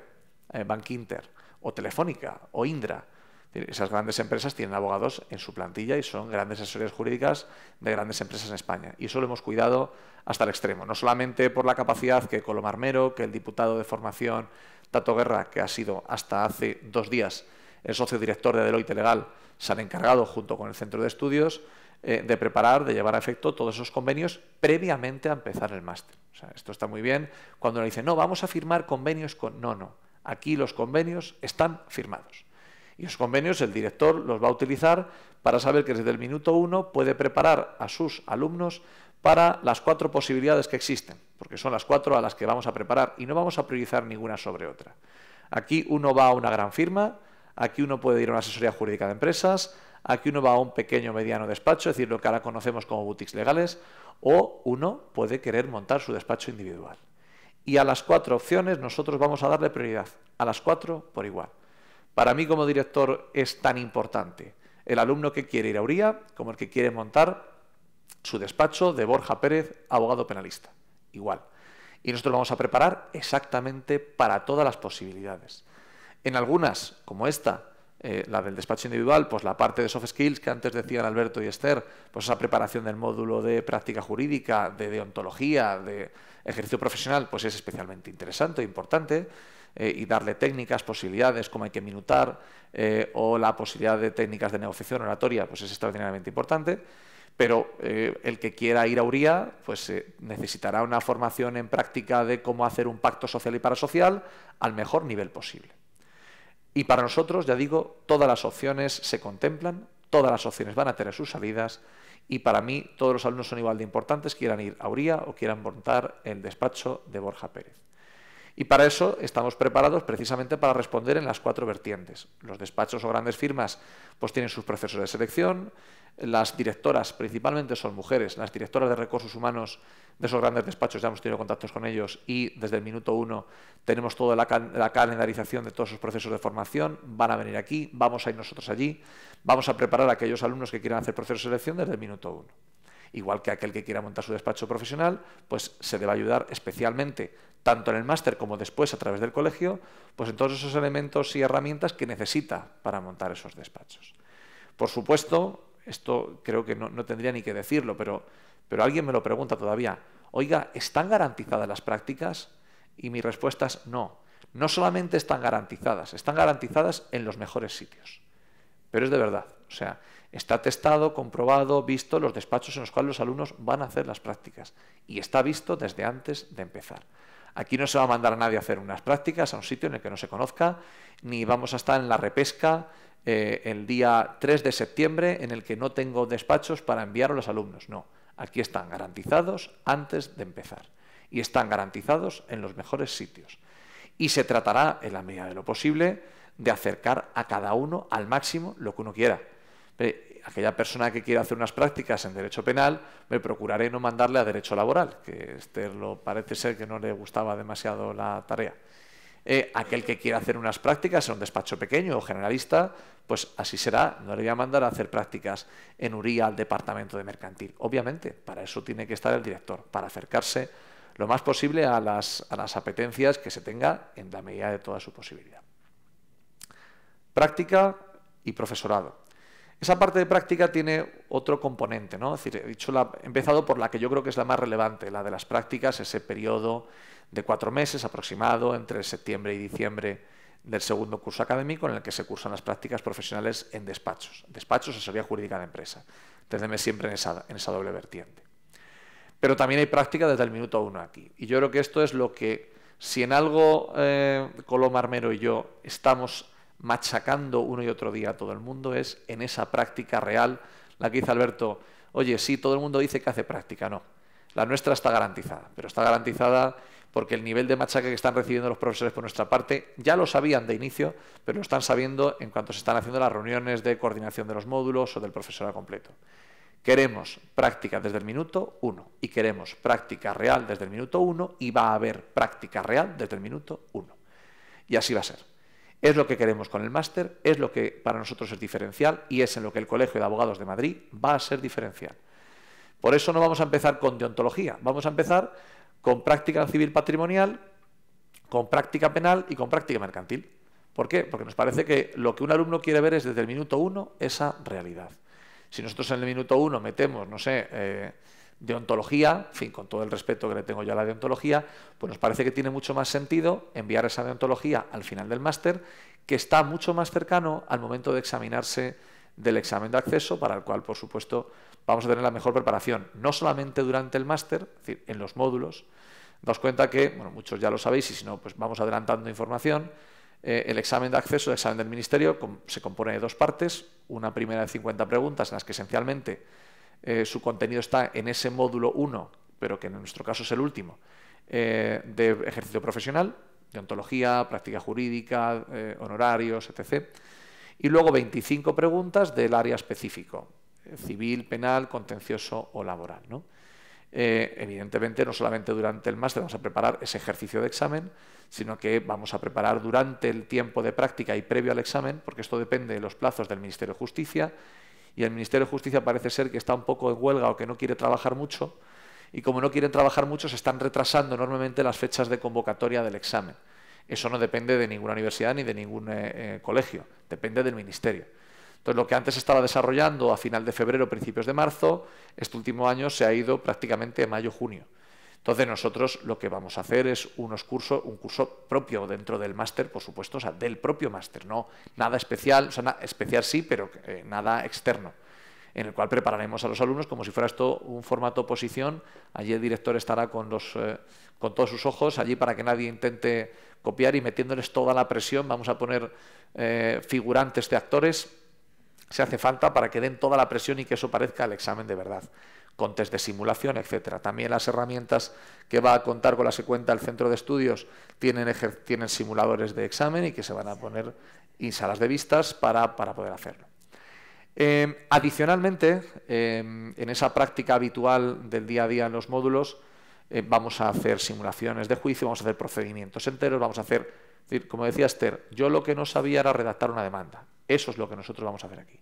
eh Bank Inter, o Telefónica, o Indra, esas grandes empresas tienen abogados en su plantilla y son grandes asesorías jurídicas de grandes empresas en España. Y eso lo hemos cuidado hasta el extremo. No solamente por la capacidad que marmero que el diputado de formación Tato Guerra, que ha sido hasta hace dos días el socio director de Deloitte Legal, se han encargado junto con el centro de estudios eh, de preparar, de llevar a efecto todos esos convenios previamente a empezar el máster. esto está muy bien. Cuando le dicen, no, vamos a firmar convenios con... No, no. Aquí los convenios están firmados. Y los convenios el director los va a utilizar para saber que desde el minuto uno puede preparar a sus alumnos para las cuatro posibilidades que existen, porque son las cuatro a las que vamos a preparar y no vamos a priorizar ninguna sobre otra. Aquí uno va a una gran firma, aquí uno puede ir a una asesoría jurídica de empresas, aquí uno va a un pequeño mediano despacho, es decir, lo que ahora conocemos como boutiques legales, o uno puede querer montar su despacho individual. Y a las cuatro opciones nosotros vamos a darle prioridad, a las cuatro por igual para mí como director es tan importante el alumno que quiere ir a Uría como el que quiere montar su despacho de Borja Pérez, abogado penalista. Igual. Y nosotros lo vamos a preparar exactamente para todas las posibilidades. En algunas, como esta, eh, la del despacho individual, pues la parte de soft skills que antes decían Alberto y Esther, pues esa preparación del módulo de práctica jurídica, de deontología, de ejercicio profesional, pues es especialmente interesante e importante. Eh, y darle técnicas, posibilidades, cómo hay que minutar, eh, o la posibilidad de técnicas de negociación oratoria, pues es extraordinariamente importante. Pero eh, el que quiera ir a URIA, pues necesitará una formación en práctica de cómo hacer un pacto social y parasocial al mejor nivel posible. Y para nosotros, ya digo, todas las opciones se contemplan, todas las opciones van a tener sus salidas y para mí todos los alumnos son igual de importantes, quieran ir a URIA o quieran montar el despacho de Borja Pérez. Y para eso estamos preparados precisamente para responder en las cuatro vertientes. Los despachos o grandes firmas pues tienen sus procesos de selección, las directoras principalmente son mujeres, las directoras de recursos humanos de esos grandes despachos ya hemos tenido contactos con ellos y desde el minuto uno tenemos toda la, calendarización de todos esos procesos de formación, van a venir aquí, vamos a ir nosotros allí, vamos a preparar a aquellos alumnos que quieran hacer procesos de selección desde el minuto uno igual que aquel que quiera montar su despacho profesional, pues se debe ayudar especialmente, tanto en el máster como después a través del colegio, pues en todos esos elementos y herramientas que necesita para montar esos despachos. Por supuesto, esto creo que no, tendría ni que decirlo, pero, pero alguien me lo pregunta todavía, oiga, ¿están garantizadas las prácticas? Y mi respuesta es no. No solamente están garantizadas, están garantizadas en los mejores sitios. Pero es de verdad. O sea, Está testado, comprobado, visto los despachos en los cuales los alumnos van a hacer las prácticas y está visto desde antes de empezar. Aquí no se va a mandar a nadie a hacer unas prácticas a un sitio en el que no se conozca, ni vamos a estar en la repesca eh, el día 3 de septiembre en el que no tengo despachos para enviar a los alumnos. No, aquí están garantizados antes de empezar y están garantizados en los mejores sitios. Y se tratará, en la medida de lo posible, de acercar a cada uno al máximo lo que uno quiera aquella persona que quiera hacer unas prácticas en derecho penal, me procuraré no mandarle a derecho laboral, que este lo parece ser que no le gustaba demasiado la tarea. Eh, aquel que quiera hacer unas prácticas en un despacho pequeño o generalista, pues así será, no le voy a mandar a hacer prácticas en URIA al departamento de mercantil. Obviamente, para eso tiene que estar el director, para acercarse lo más posible a las apetencias que se tenga en la medida de toda su posibilidad. Práctica y profesorado. Esa parte de práctica tiene otro componente, ¿no? decir, he, dicho empezado por la que yo creo que es la más relevante, la de las prácticas, ese periodo de cuatro meses aproximado entre septiembre y diciembre del segundo curso académico en el que se cursan las prácticas profesionales en despachos, despachos, asesoría jurídica de empresa. tenedme siempre en esa, en esa doble vertiente. Pero también hay práctica desde el minuto uno aquí. Y yo creo que esto es lo que, si en algo eh, Mero y yo estamos machacando uno y otro día a todo el mundo es en esa práctica real, la que dice Alberto, oye, sí, todo el mundo dice que hace práctica, no. La nuestra está garantizada, pero está garantizada porque el nivel de machaca que están recibiendo los profesores por nuestra parte ya lo sabían de inicio, pero lo están sabiendo en cuanto se están haciendo las reuniones de coordinación de los módulos o del profesor a completo. Queremos práctica desde el minuto uno y queremos práctica real desde el minuto uno y va a haber práctica real desde el minuto uno Y así va a ser. Es lo que queremos con el máster, es lo que para nosotros es diferencial y es en lo que el Colegio de Abogados de Madrid va a ser diferencial. Por eso no vamos a empezar con deontología, vamos a empezar con práctica civil patrimonial, con práctica penal y con práctica mercantil. ¿Por qué? Porque nos parece que lo que un alumno quiere ver es desde el minuto uno esa realidad. Si nosotros en el minuto uno metemos, no sé, eh, deontología, en fin, con todo el respeto que le tengo yo a la deontología, pues nos parece que tiene mucho más sentido enviar esa deontología al final del máster, que está mucho más cercano al momento de examinarse del examen de acceso, para el cual, por supuesto, vamos a tener la mejor preparación, no solamente durante el máster, es decir, en los módulos. Daos cuenta que, bueno, muchos ya lo sabéis, y si no, pues vamos adelantando información. Eh, el examen de acceso, el examen del ministerio, se compone de dos partes, una primera de 50 preguntas en las que esencialmente eh, su contenido está en ese módulo 1, pero que en nuestro caso es el último, eh, de ejercicio profesional, de ontología, práctica jurídica, eh, honorarios, etc. Y luego 25 preguntas del área específico, civil, penal, contencioso o laboral. ¿no? evidentemente, no solamente durante el máster vamos a preparar ese ejercicio de examen, sino que vamos a preparar durante el tiempo de práctica y previo al examen, porque esto depende de los plazos del Ministerio de Justicia y el Ministerio de Justicia parece ser que está un poco en huelga o que no quiere trabajar mucho, y como no quieren trabajar mucho, se están retrasando enormemente las fechas de convocatoria del examen. Eso no depende de ninguna universidad ni de ningún eh, eh, colegio, depende del Ministerio. Entonces, lo que antes estaba desarrollando a final de febrero, principios de marzo, este último año se ha ido prácticamente a mayo-junio. Entonces nosotros lo que vamos a hacer es unos cursos, un curso propio dentro del máster, por supuesto, o sea, del propio máster, no nada especial, o sea, especial sí, pero eh, nada externo, en el cual prepararemos a los alumnos como si fuera esto un formato oposición. Allí el director estará con, los, eh, con todos sus ojos allí para que nadie intente copiar y metiéndoles toda la presión. Vamos a poner eh, figurantes de actores, se hace falta, para que den toda la presión y que eso parezca el examen de verdad con test de simulación, etcétera. También las herramientas que va a contar con la que cuenta el centro de estudios tienen, simuladores de examen y que se van a poner en salas de vistas para, poder hacerlo. Em, adicionalmente, em, en esa práctica habitual del día a día en los módulos, eh, vamos a hacer simulaciones de juicio, vamos a hacer procedimientos enteros, vamos a hacer, como decía Esther, yo lo que no sabía era redactar una demanda. Eso es lo que nosotros vamos a hacer aquí.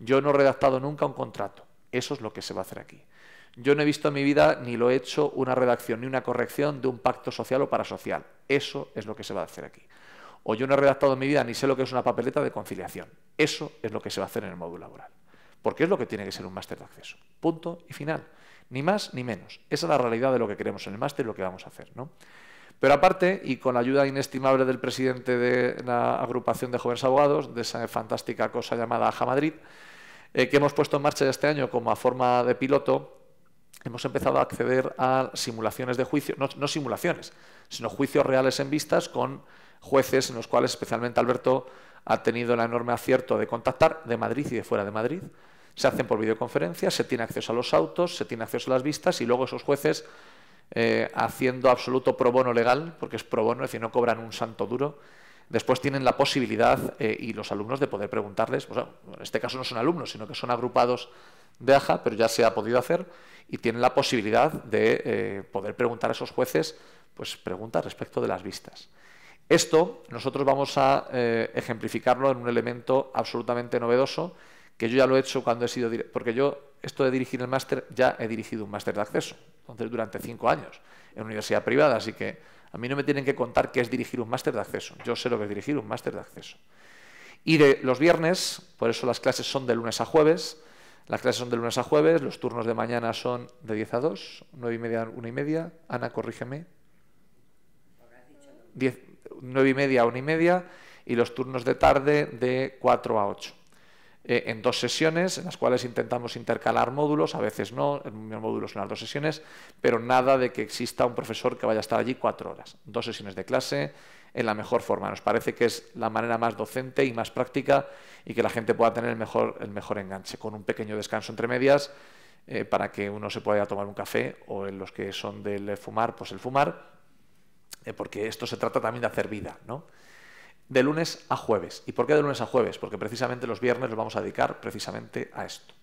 Yo no he redactado nunca un contrato. Eso es lo que se va a hacer aquí. Yo no he visto en mi vida ni lo he hecho una redacción ni una corrección de un pacto social o parasocial. Eso es lo que se va a hacer aquí. O yo no he redactado en mi vida ni sé lo que es una papeleta de conciliación. Eso es lo que se va a hacer en el módulo laboral. Porque es lo que tiene que ser un máster de acceso. Punto y final. Ni más ni menos. Esa es la realidad de lo que queremos en el máster y lo que vamos a hacer. ¿no? Pero aparte, y con la ayuda inestimable del presidente de la agrupación de jóvenes abogados, de esa fantástica cosa llamada AJA Madrid, eh, que hemos puesto en marcha este año como a forma de piloto, hemos empezado a acceder a simulaciones de juicio, no, simulaciones, sino juicios reales en vistas con jueces en los cuales especialmente Alberto ha tenido el enorme acierto de contactar de Madrid y de fuera de Madrid. Se hacen por videoconferencia, se tiene acceso a los autos, se tiene acceso a las vistas y luego esos jueces eh, haciendo absoluto pro bono legal, porque es pro bono, es decir, no cobran un santo duro, Después tienen la posibilidad eh, y los alumnos de poder preguntarles, en este caso no son alumnos, sino que son agrupados de pero ya se ha podido hacer y tienen la posibilidad de eh, poder preguntar a esos jueces pues, preguntas respecto de las vistas. Esto nosotros vamos a eh, ejemplificarlo en un elemento absolutamente novedoso que yo ya lo he hecho cuando he sido porque yo esto de dirigir el máster ya he dirigido un máster de acceso, entonces durante cinco años en universidad privada, así que a mí no me tienen que contar qué es dirigir un máster de acceso. Yo sé lo que es dirigir un máster de acceso. Y de los viernes, por eso las clases son de lunes a jueves, las clases son de lunes a jueves, los turnos de mañana son de 10 a 2, 9 y media a 1 y media. Ana, corrígeme. 9 y media a 1 y media y los turnos de tarde de 4 a 8. Eh, en dos sesiones, en las cuales intentamos intercalar módulos, a veces no, en módulos son las dos sesiones, pero nada de que exista un profesor que vaya a estar allí cuatro horas. Dos sesiones de clase en la mejor forma. Nos parece que es la manera más docente y más práctica y que la gente pueda tener el mejor, el mejor enganche, con un pequeño descanso entre medias eh, para que uno se pueda tomar un café o en los que son del fumar, pues el fumar, eh, porque esto se trata también de hacer vida, ¿no? De lunes a jueves. ¿Y por qué de lunes a jueves? Porque precisamente los viernes los vamos a dedicar precisamente a esto.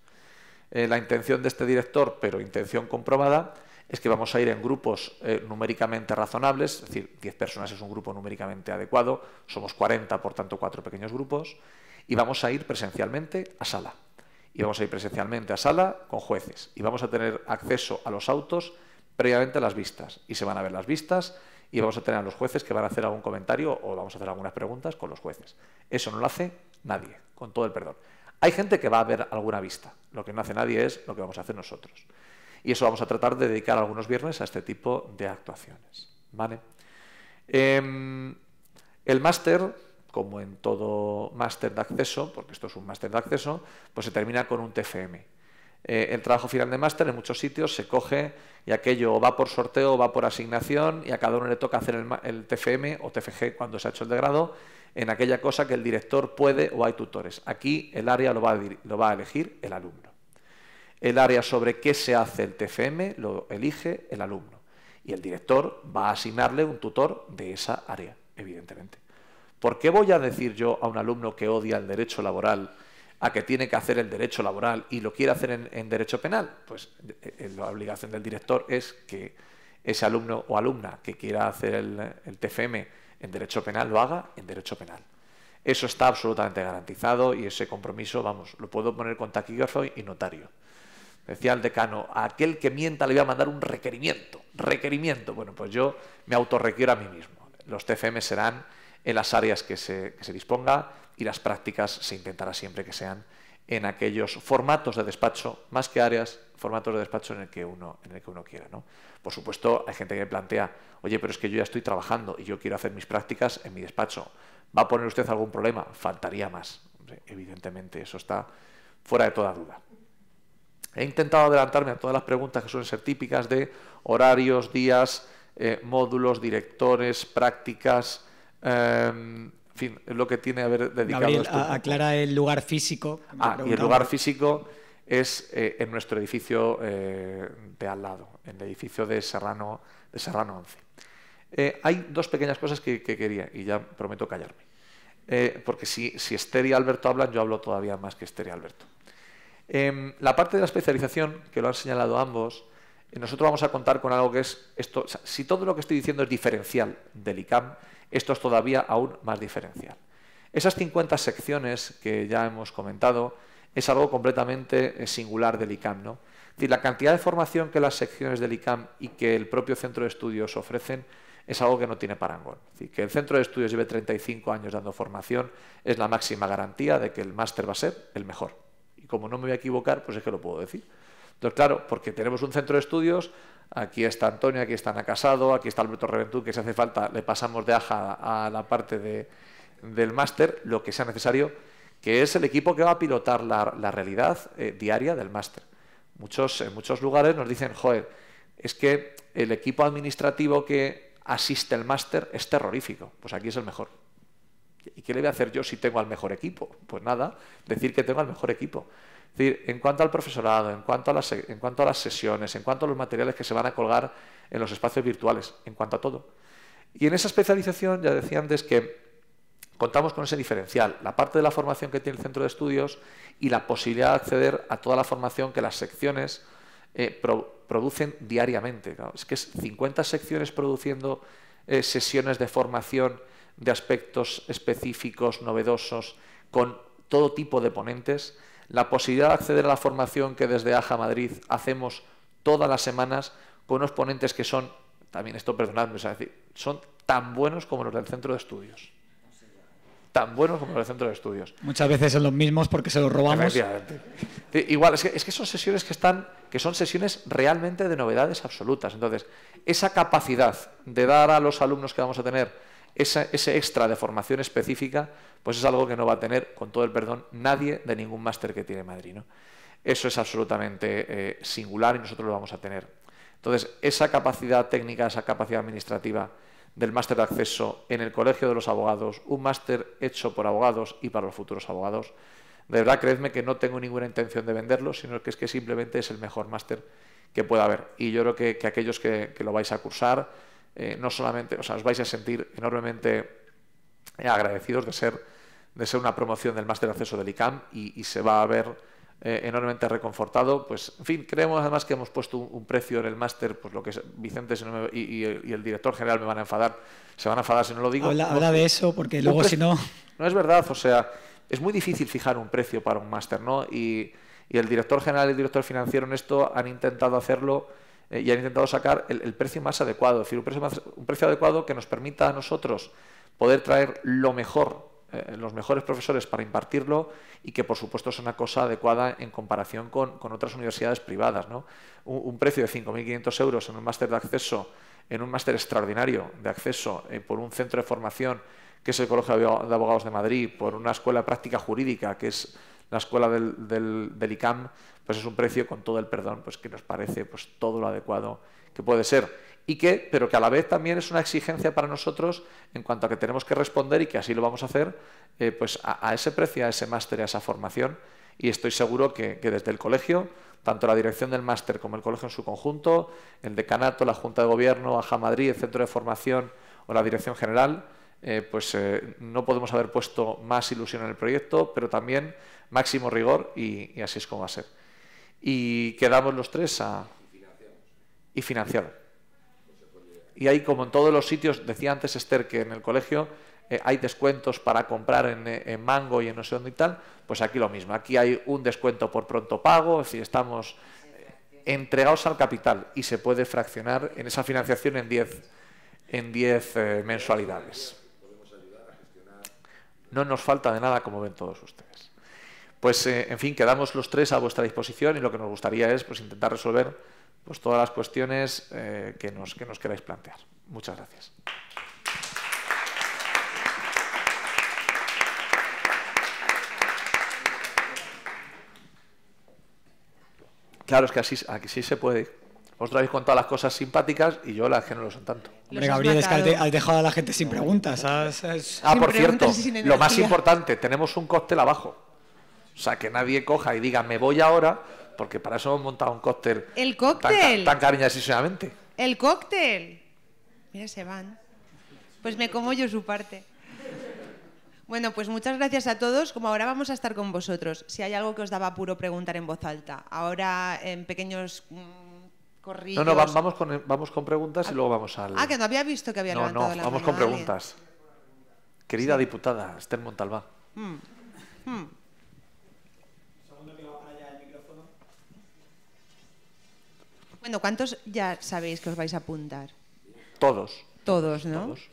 Eh, la intención de este director, pero intención comprobada, es que vamos a ir en grupos eh, numéricamente razonables, es decir, 10 personas es un grupo numéricamente adecuado, somos 40, por tanto, cuatro pequeños grupos, y vamos a ir presencialmente a sala. Y vamos a ir presencialmente a sala con jueces. Y vamos a tener acceso a los autos previamente a las vistas. Y se van a ver las vistas y vamos a tener a los jueces que van a hacer algún comentario o vamos a hacer algunas preguntas con los jueces. Eso no lo hace nadie, con todo el perdón. Hay gente que va a ver alguna vista. Lo que no hace nadie es lo que vamos a hacer nosotros. Y eso vamos a tratar de dedicar algunos viernes a este tipo de actuaciones. ¿vale? Em, el máster como en todo máster de acceso, porque esto es un máster de acceso, pues se termina con un TFM. Eh, el trabajo final de máster en muchos sitios se coge y aquello va por sorteo, va por asignación y a cada uno le toca hacer el, TFM o TFG cuando se ha hecho el degrado grado en aquella cosa que el director puede o hay tutores. Aquí el área lo va a elegir el alumno. El área sobre qué se hace el TFM lo elige el alumno y el director va a asignarle un tutor de esa área, evidentemente. ¿Por qué voy a decir yo a un alumno que odia el derecho laboral a que tiene que hacer el derecho laboral y lo quiere hacer en, derecho penal? Pues eh, eh, la obligación del director es que ese alumno o alumna que quiera hacer el, el TFM en derecho penal lo haga en derecho penal. Eso está absolutamente garantizado y ese compromiso, vamos, lo puedo poner con taquígrafo y notario. Decía el decano, a aquel que mienta le voy a mandar un requerimiento, requerimiento. Bueno, pues yo me autorrequiero a mí mismo. Los TFM serán en las áreas que se, disponga y las prácticas se intentará siempre que sean en aquellos formatos de despacho, más que áreas, formatos de despacho en el que uno, en el que uno quiera. ¿no? Por supuesto, hay gente que me plantea, oye, pero es que yo ya estoy trabajando y yo quiero hacer mis prácticas en mi despacho. ¿Va a poner usted algún problema? Faltaría más. Evidentemente, eso está fuera de toda duda. He intentado adelantarme a todas las preguntas que suelen ser típicas de horarios, días, eh, módulos, directores, prácticas, em, en fin, lo que tiene ver dedicado. Gabriel,
aclara el lugar físico. Ah, y el lugar
físico es eh, en nuestro edificio eh, de al lado, en el edificio de Serrano, de Serrano 11. hay dos pequeñas cosas que, quería y ya prometo callarme. porque si, si Esther y Alberto hablan, yo hablo todavía más que Esther y Alberto. Em, la parte de la especialización, que lo han señalado ambos, eh, nosotros vamos a contar con algo que es esto. si todo lo que estoy diciendo es diferencial del ICAM, esto es todavía aún más diferencial. Esas 50 secciones que ya hemos comentado es algo completamente eh, singular del ICAM. ¿no? la cantidad de formación que las secciones del ICAM y que el propio centro de estudios ofrecen es algo que no tiene parangón. que el centro de estudios lleve 35 años dando formación es la máxima garantía de que el máster va a ser el mejor como no me voy a equivocar, pues es que lo puedo decir. Entonces, claro, porque tenemos un centro de estudios, aquí está Antonio, aquí está Ana aquí está Alberto Reventú, que si hace falta le pasamos de AJA a la parte de, del máster, lo que sea necesario, que es el equipo que va a pilotar la, realidad eh, diaria del máster. Muchos, en muchos lugares nos dicen, joder, es que el equipo administrativo que asiste al máster es terrorífico, pues aquí es el mejor. ¿Y qué le voy a hacer yo si tengo al mejor equipo? Pues nada, decir que tengo al mejor equipo. Es decir, en cuanto al profesorado, en cuanto a, las, sesiones, en cuanto a los materiales que se van a colgar en los espacios virtuales, en cuanto a todo. Y en esa especialización, ya decía antes que contamos con ese diferencial, la parte de la formación que tiene el centro de estudios y la posibilidad de acceder a toda la formación que las secciones eh, producen diariamente. es que es 50 secciones produciendo eh, sesiones de formación de aspectos específicos, novedosos, con todo tipo de ponentes, la posibilidad de acceder a la formación que desde AJA Madrid hacemos todas las semanas con unos ponentes que son, también esto perdonadme, es
decir, son
tan buenos como los del centro de estudios. Tan buenos como los del centro de estudios.
Muchas veces son los mismos porque se los robamos.
Igual, es que, es que son sesiones que están, que son sesiones realmente de novedades absolutas. Entonces, esa capacidad de dar a los alumnos que vamos a tener ese extra de formación específica, pues es algo que no va a tener, con todo el perdón, nadie de ningún máster que tiene Madrid. Eso es absolutamente eh, singular y nosotros lo vamos a tener. Entonces, esa capacidad técnica, esa capacidad administrativa del máster de acceso en el Colegio de los Abogados, un máster hecho por abogados y para los futuros abogados, de verdad, creedme que no tengo ninguna intención de venderlo, sino que es que simplemente es el mejor máster que pueda haber. Y yo creo que, aquellos que, que lo vais a cursar, eh, no solamente, o sea, os vais a sentir enormemente eh, agradecidos de ser, una promoción del máster de acceso del ICAM y, se va a ver eh, enormemente reconfortado. Pues, en fin, creemos además que hemos puesto un, precio en el máster, pues lo que es, Vicente y, el, director general me van a enfadar, se van a enfadar si no lo digo. Habla, de eso, porque luego si no... No es verdad, o sea, es muy difícil fijar un precio para un máster, ¿no? y el director general y el director financiero en esto han intentado hacerlo eh, y han intentado sacar el, precio más adecuado, es decir, un precio, adecuado que nos permita a nosotros poder traer lo mejor, eh, los mejores profesores para impartirlo y que por supuesto es una cosa adecuada en comparación con, otras universidades privadas. ¿no? Un, precio de 5.500 euros en un máster de acceso, en un máster extraordinario de acceso eh, por un centro de formación que es el Colegio de Abogados de Madrid, por una escuela de práctica jurídica, que es la escuela del, del, ICAM, pues es un precio, con todo el perdón, pues que nos parece pues todo lo adecuado que puede ser. Y que, pero que a la vez también es una exigencia para nosotros en cuanto a que tenemos que responder y que así lo vamos a hacer, eh, pues a, ese precio, a ese máster, a esa formación. Y estoy seguro que, desde el colegio, tanto la dirección del máster como el colegio en su conjunto, el decanato, la Junta de Gobierno, Aja Madrid, el Centro de Formación o la Dirección General, eh, pues eh, no podemos haber puesto más ilusión en el proyecto, pero también máximo rigor y, así es como va a ser. Y quedamos los tres a... Y financiado. Y ahí, como en todos los sitios, decía antes Esther que en el colegio eh, hay descuentos para comprar en, Mango y en no sé dónde y tal, pues aquí lo mismo. Aquí hay un descuento por pronto pago, es decir, estamos eh, entregados al capital y se puede fraccionar en esa financiación en 10 en eh, mensualidades. No nos falta de nada como ven todos ustedes. Pues, eh, en fin, quedamos los tres a vuestra disposición y lo que nos gustaría es pues, intentar resolver pues, todas las cuestiones eh, que, nos, que nos queráis plantear. Muchas gracias. Claro, es que así, sí se puede. traéis con todas las cosas simpáticas y yo las que no lo son tanto. Hombre, Gabriel, es que has,
dejado a la gente sin preguntas. Ah, por cierto, lo más
importante, tenemos un cóctel abajo. O sea, que nadie coja y diga, me voy ahora, porque para eso hemos montado un cóctel.
El cóctel. Tan, tan
cariñosísimamente.
El cóctel. Mira, se van. Pues me como yo su parte. Bueno, pues muchas gracias a todos. Como ahora vamos a estar con vosotros, si hay algo que os daba apuro preguntar en voz alta, ahora en pequeños mm, corrillos. No, no, vamos
con, vamos con preguntas y luego vamos al. Ah, que no había visto que había levantado no, vamos con preguntas. Querida diputada Esther Montalbán.
Mm, mm. Bueno, ¿cuántos ya sabéis que os vais a apuntar? Todos. Todos, ¿no? Todos.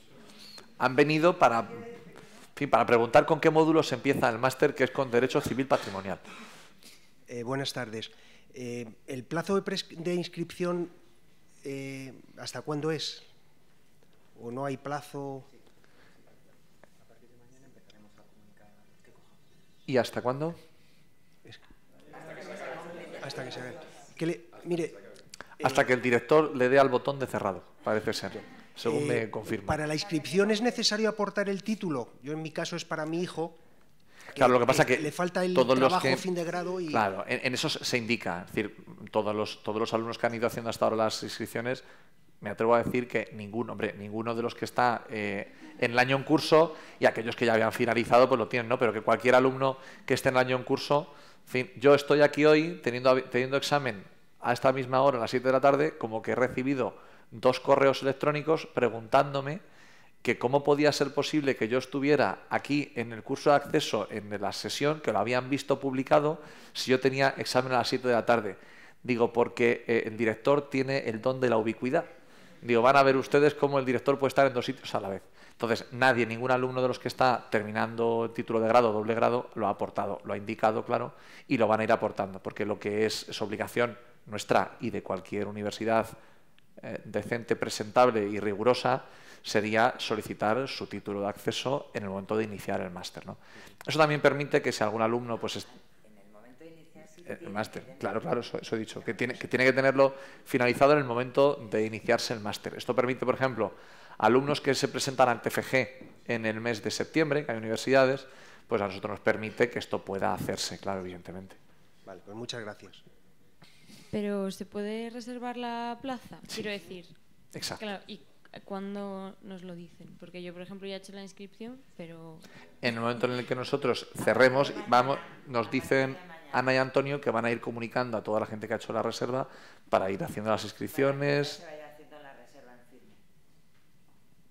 Han venido para, para preguntar con qué módulo se empieza el máster, que es con Derecho Civil Patrimonial. Eh, buenas tardes. Eh, ¿El plazo de, inscripción eh, hasta cuándo es? ¿O no hay plazo? ¿Y hasta cuándo? Hasta que se vea. mire, hasta eh, que el director le dé al botón de cerrado, parece ser, según me eh, confirma. Para la inscripción es necesario aportar el título. Yo en mi caso es para mi hijo. Claro, lo que eh, pasa es que le falta el trabajo fin de grado y... Claro, en, eso se indica. Es decir, todos los, todos los alumnos que han ido haciendo hasta ahora las inscripciones, me atrevo a decir que ninguno, hombre, ninguno de los que está en el año en curso y aquellos que ya habían finalizado, pues lo tienen, ¿no? Pero que cualquier alumno que esté en el año en curso, yo estoy aquí hoy teniendo, teniendo examen a esta misma hora, a las 7 de la tarde, como que he recibido dos correos electrónicos preguntándome que cómo podía ser posible que yo estuviera aquí en el curso de acceso, en la sesión, que lo habían visto publicado, si yo tenía examen a las 7 de la tarde. Digo, porque eh, el director tiene el don de la ubicuidad. Digo, van a ver ustedes cómo el director puede estar en dos sitios a la vez. Entonces, nadie, ningún alumno de los que está terminando el título de grado, doble grado, lo ha aportado, lo ha indicado, claro, y lo van a ir aportando, porque lo que es, su obligación nuestra y de cualquier universidad eh, decente, presentable y rigurosa sería solicitar su título de acceso en el momento de iniciar el máster. ¿no? Eso también permite que si algún alumno pues, el momento de el eh, máster, claro, claro, eso, he dicho, que tiene, que tenerlo finalizado en el momento de iniciarse el máster. Esto permite, por ejemplo, alumnos que se presentan al FG en el mes de septiembre, que hay universidades, pues a nosotros nos permite que esto pueda hacerse, claro, evidentemente. Vale, pues muchas gracias.
Pero ¿se puede reservar la plaza? Quiero decir. Exacto. y cuando nos lo dicen? Porque yo, por ejemplo, ya he hecho la inscripción, pero...
En el momento en el que nosotros cerremos, vamos, nos dicen Ana y Antonio que van a ir comunicando a toda la gente que ha hecho la reserva para ir haciendo las inscripciones.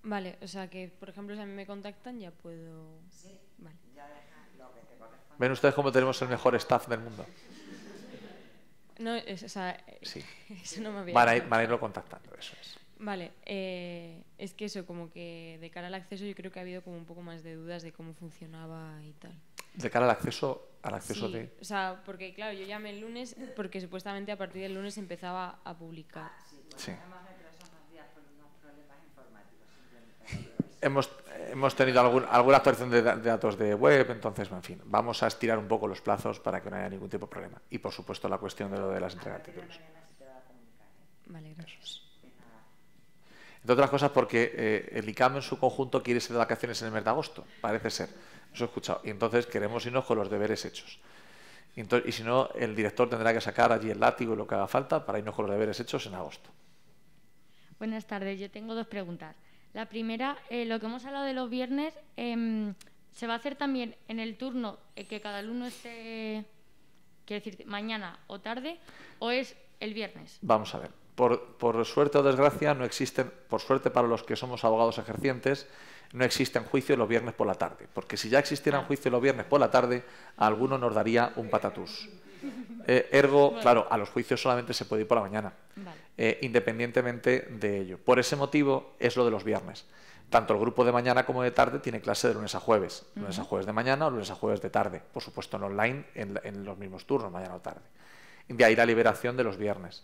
Vale, o sea que, por ejemplo, si a mí me contactan, ya puedo... Sí,
¿Ven ustedes cómo tenemos el mejor staff del mundo?
No, o
sea, eso irlo contactando, eso es. Vale, eh, es que eso, como que de cara al acceso yo creo que ha habido como un poco más de dudas de cómo funcionaba y tal.
De cara al acceso, al acceso sí, de...
O sea, porque claro, yo llamé el lunes porque supuestamente a
partir del lunes empezaba a publicar.
sí, sí. Hemos, hemos tenido algún, alguna actualización de, datos de web, entonces, en fin, vamos a estirar un poco los plazos para que no haya ningún tipo de problema. Y, por supuesto, la cuestión de lo de las entregas de Vale, Entre otras cosas, porque eh, el ICAM en su conjunto quiere ser de vacaciones en el mes de agosto, parece ser. Eso he escuchado. Y entonces queremos irnos con los deberes hechos. y si no, el director tendrá que sacar allí el látigo y lo que haga falta para irnos con los deberes hechos en agosto.
Buenas tardes, yo tengo dos preguntas. La primera, eh, lo que hemos hablado de los viernes, em, se va a hacer también en el turno eh, que cada alumno esté, ¿quiere decir, mañana o tarde, o es
el viernes.
Vamos a ver. Por, suerte o desgracia, no existen, por suerte para los que somos abogados ejercientes, no existen juicios los viernes por la tarde, porque si ya existieran ah. juicios los viernes por la tarde, alguno nos daría un patatús. Eh, ergo, claro, a los juicios solamente se puede ir por la mañana, eh, independientemente de ello. Por ese motivo es lo de los viernes. Tanto el grupo de mañana como de tarde tiene clase de lunes a jueves, lunes a jueves de mañana o lunes a jueves de tarde, por supuesto en online, en, los mismos turnos, mañana o tarde. De ahí la liberación de los viernes.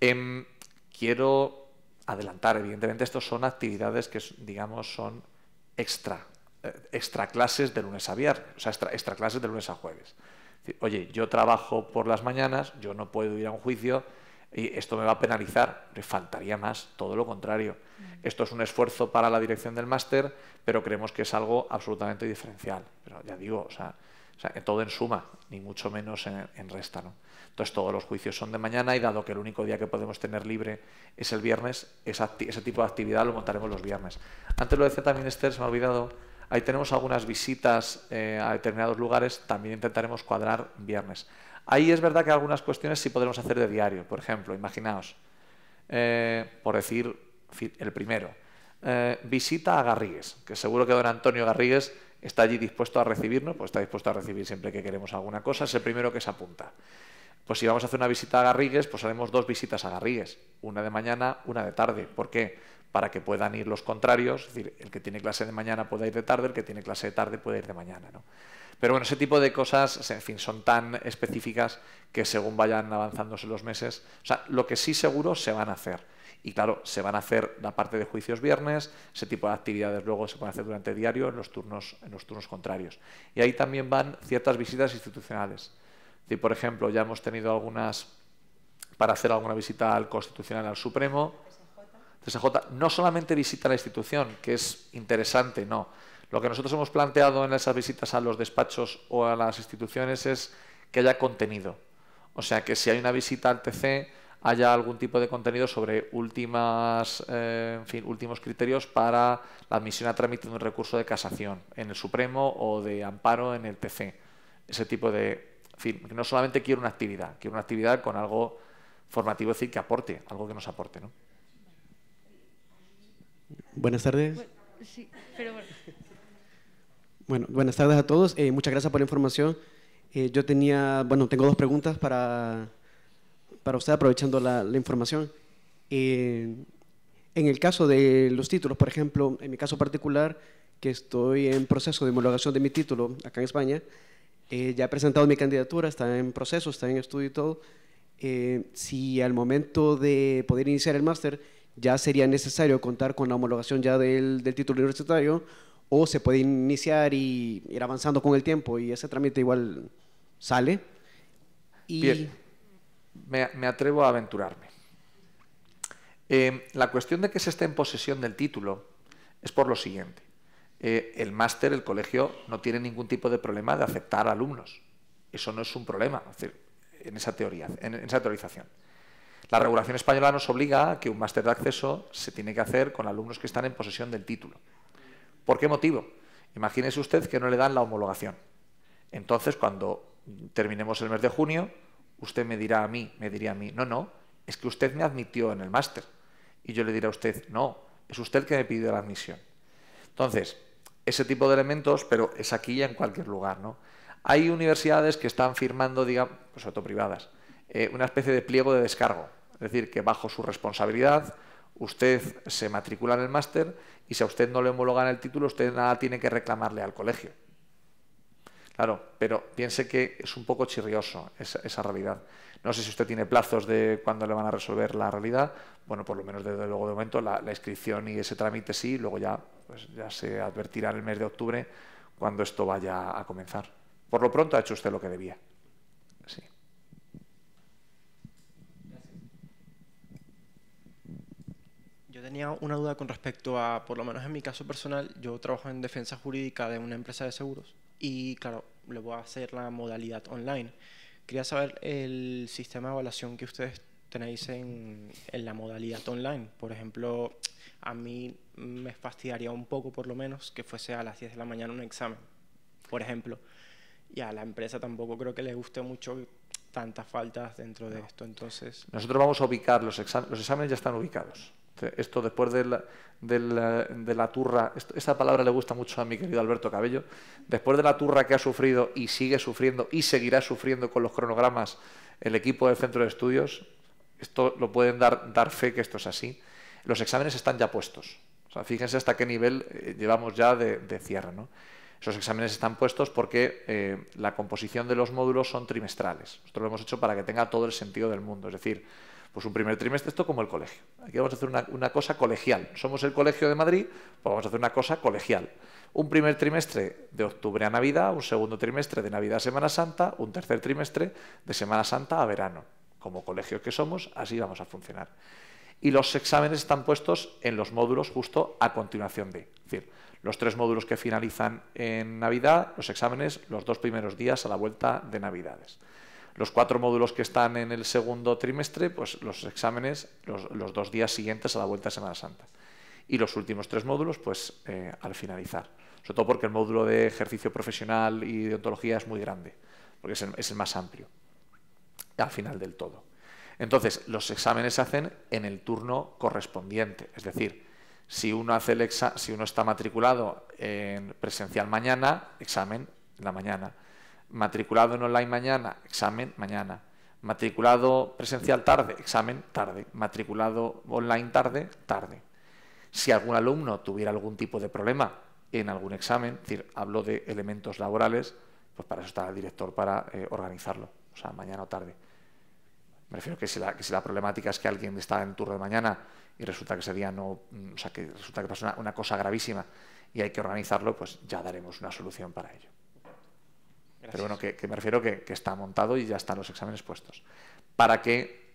Em, quiero adelantar, evidentemente, estas son actividades que, digamos, son extra, eh, extra clases de lunes a viernes, o sea, extra, extra clases de lunes a jueves oye, yo trabajo por las mañanas, yo no puedo ir a un juicio y esto me va a penalizar. Le faltaría más, todo lo contrario. Mm. Esto es un esfuerzo para la dirección del máster, pero creemos que es algo absolutamente diferencial. Pero ya digo, o sea, todo en suma, ni mucho menos en, en resta. ¿no? Entonces todos los juicios son de mañana y dado que el único día que podemos tener libre es el viernes, ese tipo de actividad lo montaremos los viernes. Antes lo decía también Esther, se me ha olvidado Ahí tenemos algunas visitas eh, a determinados lugares, también intentaremos cuadrar viernes. Ahí es verdad que algunas cuestiones sí podremos hacer de diario, por ejemplo, imaginaos, eh, por decir el primero, eh, visita a Garrigues, que seguro que don Antonio Garrigues está allí dispuesto a recibirnos, pues está dispuesto a recibir siempre que queremos alguna cosa, es el primero que se apunta. Pues si vamos a hacer una visita a Garrigues, pues haremos dos visitas a Garrigues, una de mañana, una de tarde. ¿Por qué? para que puedan ir los contrarios, es decir, el que tiene clase de mañana puede ir de tarde, el que tiene clase de tarde puede ir de mañana. ¿no? Pero bueno, ese tipo de cosas, en fin, son tan específicas que según vayan avanzándose los meses, o sea, lo que sí seguro se van a hacer. Y claro, se van a hacer la parte de juicios viernes, ese tipo de actividades luego se van a hacer durante el diario en los turnos, en los turnos contrarios. Y ahí también van ciertas visitas institucionales. por ejemplo, ya hemos tenido algunas para hacer alguna visita al Constitucional al Supremo. J no solamente visita la institución, que es interesante, no. Lo que nosotros hemos planteado en esas visitas a los despachos o a las instituciones es que haya contenido. O sea, que si hay una visita al TC, haya algún tipo de contenido sobre últimas, eh, últimos criterios para la admisión a trámite de un recurso de casación en el Supremo o de amparo en el TC. Ese tipo de... En fin, no solamente quiero una actividad, quiero una actividad con algo formativo, es decir, que aporte, algo que nos aporte. ¿no?
Buenas tardes. Bueno, buenas tardes a todos. Eh, muchas gracias por la información. Eh, yo tenía, bueno, tengo dos preguntas para, usted aprovechando la, información. Eh, en el caso de los títulos, por ejemplo, en mi caso particular, que estoy en proceso de homologación de mi título acá en España, ya he presentado mi candidatura, está en proceso, está en estudio y todo. si al momento de poder iniciar el máster ya sería necesario contar con la homologación ya del, título universitario o se puede iniciar y ir avanzando con el tiempo y ese trámite igual sale.
me, atrevo a aventurarme. Eh, la cuestión de que se esté en posesión del título es por lo siguiente. Eh, el máster, el colegio, no tiene ningún tipo de problema de aceptar alumnos. Eso no es un problema en esa teoría, en, en esa teorización. La regulación española nos obliga a que un máster de acceso se tiene que hacer con alumnos que están en posesión del título. ¿Por qué motivo? Imagínese usted que no le dan la homologación. Entonces, cuando terminemos el mes de junio, usted me dirá a mí, me diría a mí, no, no, es que usted me admitió en el máster. Y yo le diré a usted, no, es usted el que me pidió la admisión. Entonces, ese tipo de elementos, pero es aquí y en cualquier lugar, ¿no? Hay universidades que están firmando, digamos, pues, eh, una especie de pliego de descargo es decir, que bajo su responsabilidad usted se matricula en el máster y si a usted no le homologan el título, usted nada tiene que reclamarle al colegio. Claro, pero piense que es un poco chirrioso esa, realidad. No sé si usted tiene plazos de cuándo le van a resolver la realidad. Bueno, por lo menos desde luego de momento la, inscripción y ese trámite sí, luego ya, pues, ya se advertirá en el mes de octubre cuando esto vaya a comenzar. Por lo pronto ha hecho usted lo que debía.
tenía una duda con respecto a, por lo menos en mi caso personal, yo trabajo en defensa jurídica de una empresa de seguros y, claro, le voy a hacer la modalidad online. Quería saber el sistema de evaluación que ustedes tenéis en, en la modalidad online. Por ejemplo, a mí me fastidiaría un poco, por lo menos, que fuese a las 10 de la mañana un examen, por ejemplo. Y a la empresa tampoco creo que les guste mucho tantas faltas dentro de esto. Entonces. Nosotros
vamos a ubicar los exámenes, los exámenes ya están ubicados. Este, esto después de la, turra, esta palabra le gusta mucho a mi querido Alberto Cabello, después de la turra que ha sufrido y sigue sufriendo y seguirá sufriendo con los cronogramas el equipo del centro de estudios, esto lo pueden dar, fe que esto es así, los exámenes están ya puestos. fíjense hasta qué nivel eh, llevamos ya de, cierre. ¿no? Esos exámenes están puestos porque eh, la composición de los módulos son trimestrales. Esto lo hemos hecho para que tenga todo el sentido del mundo. Es decir, pues un primer trimestre, esto como el colegio. Aquí vamos a hacer una, cosa colegial. Somos el colegio de Madrid, pues vamos a hacer una cosa colegial. Un primer trimestre de octubre a Navidad, un segundo trimestre de Navidad a Semana Santa, un tercer trimestre de Semana Santa a verano. Como colegio que somos, así vamos a funcionar. Y los exámenes están puestos en los módulos justo a continuación de. Es decir, los tres módulos que finalizan en Navidad, los exámenes los dos primeros días a la vuelta de Navidades los cuatro módulos que están en el segundo trimestre, pues los exámenes los, dos días siguientes a la vuelta de Semana Santa. Y los últimos tres módulos, pues eh, al finalizar. Sobre todo porque el módulo de ejercicio profesional y de es muy grande, porque es el, más amplio, al final del todo. Entonces, los exámenes se hacen en el turno correspondiente, es decir, si uno, hace si uno está matriculado en presencial mañana, examen en la mañana. Matriculado en online mañana, examen mañana. Matriculado presencial tarde, examen tarde. Matriculado online tarde, tarde. Si algún alumno tuviera algún tipo de problema en algún examen, es decir, hablo de elementos laborales, pues para eso está el director para eh, organizarlo, o sea, mañana o tarde. Me refiero que si, la, que si la problemática es que alguien está en turno de mañana y resulta que ese día no, o sea, que resulta que pasa una cosa gravísima y hay que organizarlo, pues ya daremos una solución para ello. Pero bueno, que, me refiero que, está montado y ya están los exámenes puestos. Para que,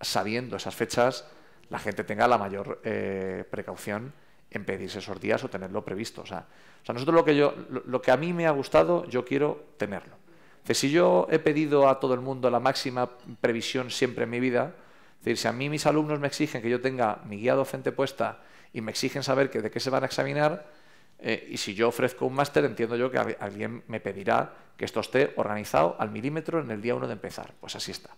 sabiendo esas fechas, la gente tenga la mayor eh, precaución en pedirse esos días o tenerlo previsto. O sea, nosotros lo que, yo, lo, que a mí me ha gustado, yo quiero tenerlo. que si yo he pedido a todo el mundo la máxima previsión siempre en mi vida, es decir, si a mí mis alumnos me exigen que yo tenga mi guía docente puesta y me exigen saber que, de qué se van a examinar, eh, y si yo ofrezco un máster, entiendo yo que alguien me pedirá que esto esté organizado al milímetro en el día uno de empezar. Pues así está.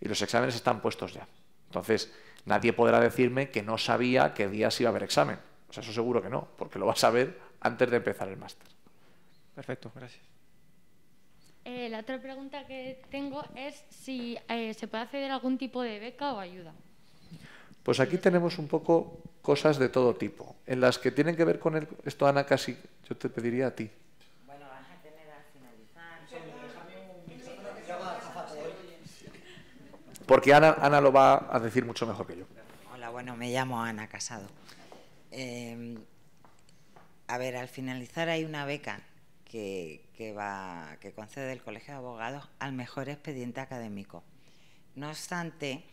Y los exámenes están puestos ya. Entonces, nadie podrá decirme que no sabía qué días iba a haber examen. O sea, eso seguro que no, porque lo vas a ver antes de empezar el máster.
Perfecto, gracias. Eh, la otra pregunta que tengo es si eh, se puede acceder a algún tipo de beca o ayuda.
Pues aquí tenemos un poco cosas de todo tipo, en las que tienen que ver con el, esto, Ana, casi yo te pediría a ti.
Bueno, vas a tener finalizar.
Porque Ana, lo va a decir mucho mejor que yo. Hola, bueno, me llamo Ana Casado.
Em, a ver, al finalizar hay una beca que, que, va, que concede el Colegio de Abogados al mejor expediente académico. No obstante,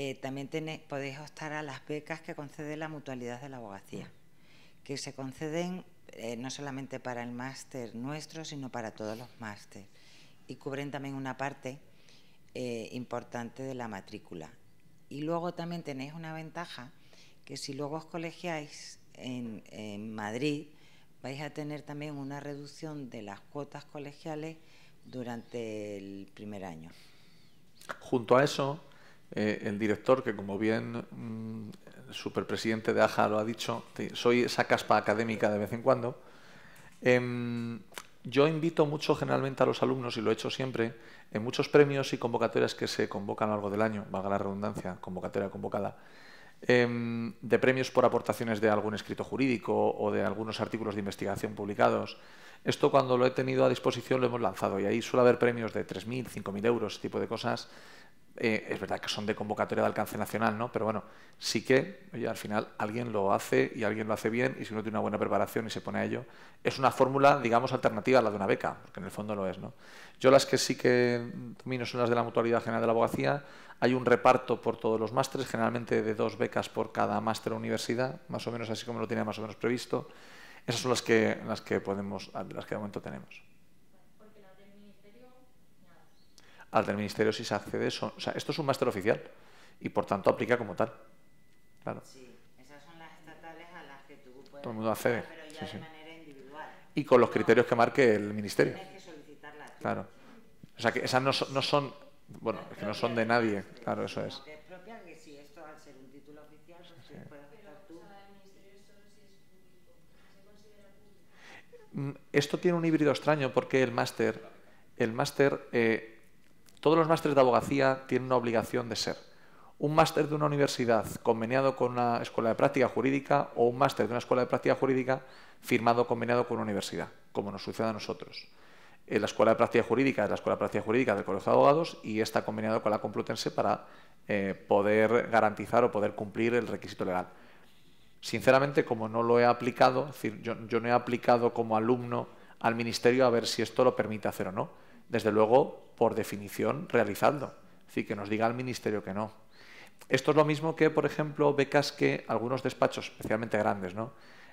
eh, también podéis optar a las becas que concede la mutualidad de la abogacía, que se conceden eh, no solamente para el máster nuestro, sino para todos los másteres. Y cubren también una parte eh, importante de la matrícula. Y luego también tenéis una ventaja, que si luego os colegiáis en Madrid, vais a tener también una reducción de las cuotas colegiales durante el primer año.
Junto a eso, eh, el director, que como bien el mm, superpresidente de AJA lo ha dicho, soy esa caspa académica de vez en cuando, em, yo invito mucho generalmente a los alumnos, y lo he hecho siempre, en muchos premios y convocatorias que se convocan a lo largo del año, valga la redundancia, convocatoria convocada, em, de premios por aportaciones de algún escrito jurídico o de algunos artículos de investigación publicados. Esto cuando lo he tenido a disposición lo hemos lanzado y ahí suele haber premios de 3.000, 5.000 euros, ese tipo de cosas, eh, es verdad que son de convocatoria de alcance nacional, ¿no? Pero bueno, sí que al final alguien lo hace y alguien lo hace bien y si uno tiene una buena preparación y se pone a ello, es una fórmula, digamos, alternativa a la de una beca, porque en el fondo lo es, ¿no? Yo las que sí que domino son las de la Mutualidad General de la Abogacía. Hay un reparto por todos los másteres, generalmente de dos becas por cada máster o universidad, más o menos así como lo tiene más o menos previsto. Esas son las que, las que podemos, las que de momento tenemos. al del ministerio si se accede, son, o sea, esto es un máster oficial y por tanto aplica como tal. Claro. Sí, esas son las estatales a las que tú puedes Todo el mundo accede. Pero ya de manera individual. Y con los criterios que marque el ministerio. Tienes que solicitarla. Claro. O sea, que esas no, son, bueno, que no son de nadie, claro, eso es. esto Esto tiene un híbrido extraño porque el máster, el máster eh, todos los másteres de abogacía tienen una obligación de ser un máster de una universidad conveniado con una escuela de práctica jurídica o un máster de una escuela de práctica jurídica firmado conveniado con una universidad, como nos sucede a nosotros. la escuela de práctica jurídica es la escuela de práctica jurídica del Colegio de Abogados y está conveniado con la Complutense para eh, poder garantizar o poder cumplir el requisito legal. Sinceramente, como no lo he aplicado, es decir, yo, yo no he aplicado como alumno al Ministerio a ver si esto lo permite hacer o no. Desde luego, por definición, realizando. Es que nos diga el Ministerio que no. Esto es lo mismo que, por ejemplo, becas que algunos despachos, especialmente grandes, ¿no?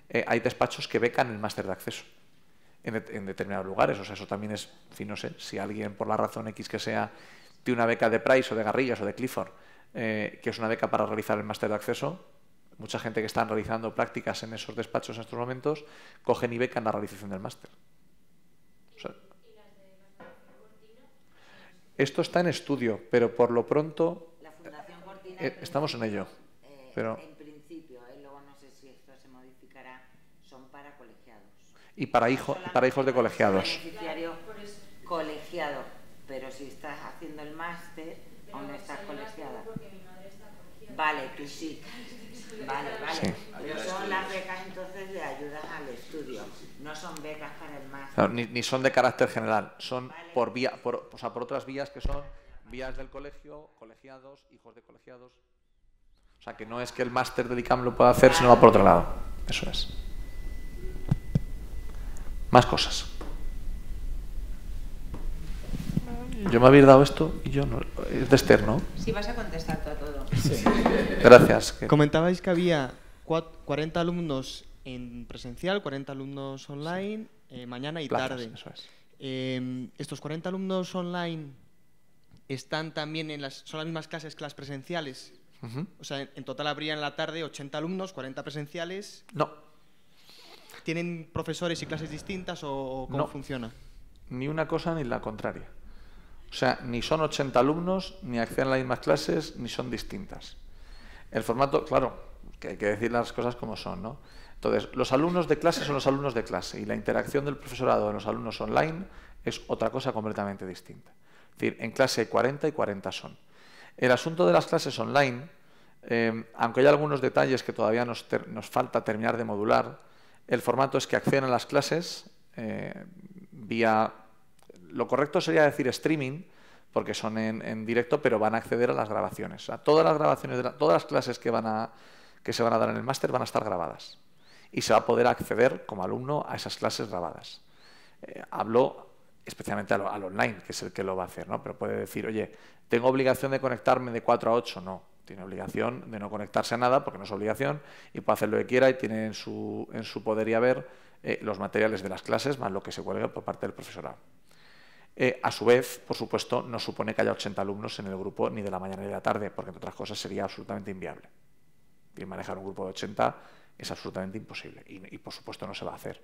Eh, hay despachos que becan el máster de acceso en, determinados lugares. O sea, eso también es, si no sé, si alguien por la razón X que sea tiene una beca de Price o de Garrillas o de Clifford, eh, que es una beca para realizar el máster de acceso, mucha gente que está realizando prácticas en esos despachos en estos momentos cogen y becan la realización del máster. Esto está en estudio, pero por lo pronto la Fundación Cortina, eh, estamos en ello. Eh, en principio, eh, luego no sé si esto se modificará, son para colegiados. Y para, hijo, para hijos de colegiados.
colegiado, pero si estás haciendo el máster, aún no estás colegiada. Vale, tú sí. Vale, vale. Pero son las becas entonces de ayudas al estudio, no son becas para el máster.
ni, son de carácter general, son por vía, por, o por otras vías que son vías del colegio, colegiados, hijos de colegiados. O sea, que no es que el máster de ICAM lo pueda hacer, sino va por otro lado. Eso es. Más cosas. yo me había dado esto y yo no. Es de Esther, ¿no?
Sí, vas a contestar todo.
Gracias. Comentabais
que había 40
alumnos en presencial, 40 alumnos online, eh, mañana y tarde. Eso es. Em, ¿Estos 40 alumnos online están también en las, son las mismas clases
que las presenciales? O sea, en total habría en la tarde 80 alumnos, 40 presenciales. No. ¿Tienen profesores y clases distintas o, cómo funciona? Ni una cosa ni la contraria. O sea, ni son 80 alumnos, ni acceden a las mismas clases, ni son distintas. El formato, claro, que hay que decir las cosas como son, ¿no? Entonces, los alumnos de clase son los alumnos de clase y la interacción del profesorado con los alumnos online es otra cosa completamente distinta. Es decir, en clase hay 40 y 40 son. El asunto de las clases online, em, aunque hay algunos detalles que todavía nos, falta terminar de modular, el formato es que acceden a las clases eh, vía lo correcto sería decir streaming, porque son en, directo, pero van a acceder a las grabaciones. todas las grabaciones, todas las clases que, se van a dar en el máster van a estar grabadas. Y se va a poder acceder como alumno a esas clases grabadas. Eh, hablo especialmente al, online, que es el que lo va a hacer, ¿no? Pero puede decir, oye, ¿tengo obligación de conectarme de 4 a 8? No, tiene obligación de no conectarse a nada, porque no es obligación, y puede hacer lo que quiera y tiene en su, poder y haber eh, los materiales de las clases, más lo que se cuelga por parte del profesorado. Eh, a su vez, por supuesto, no supone que haya 80 alumnos en el grupo ni de la mañana ni de la tarde, porque entre otras cosas sería absolutamente inviable. Y manejar un grupo de 80 es absolutamente imposible y, por supuesto no se va a hacer.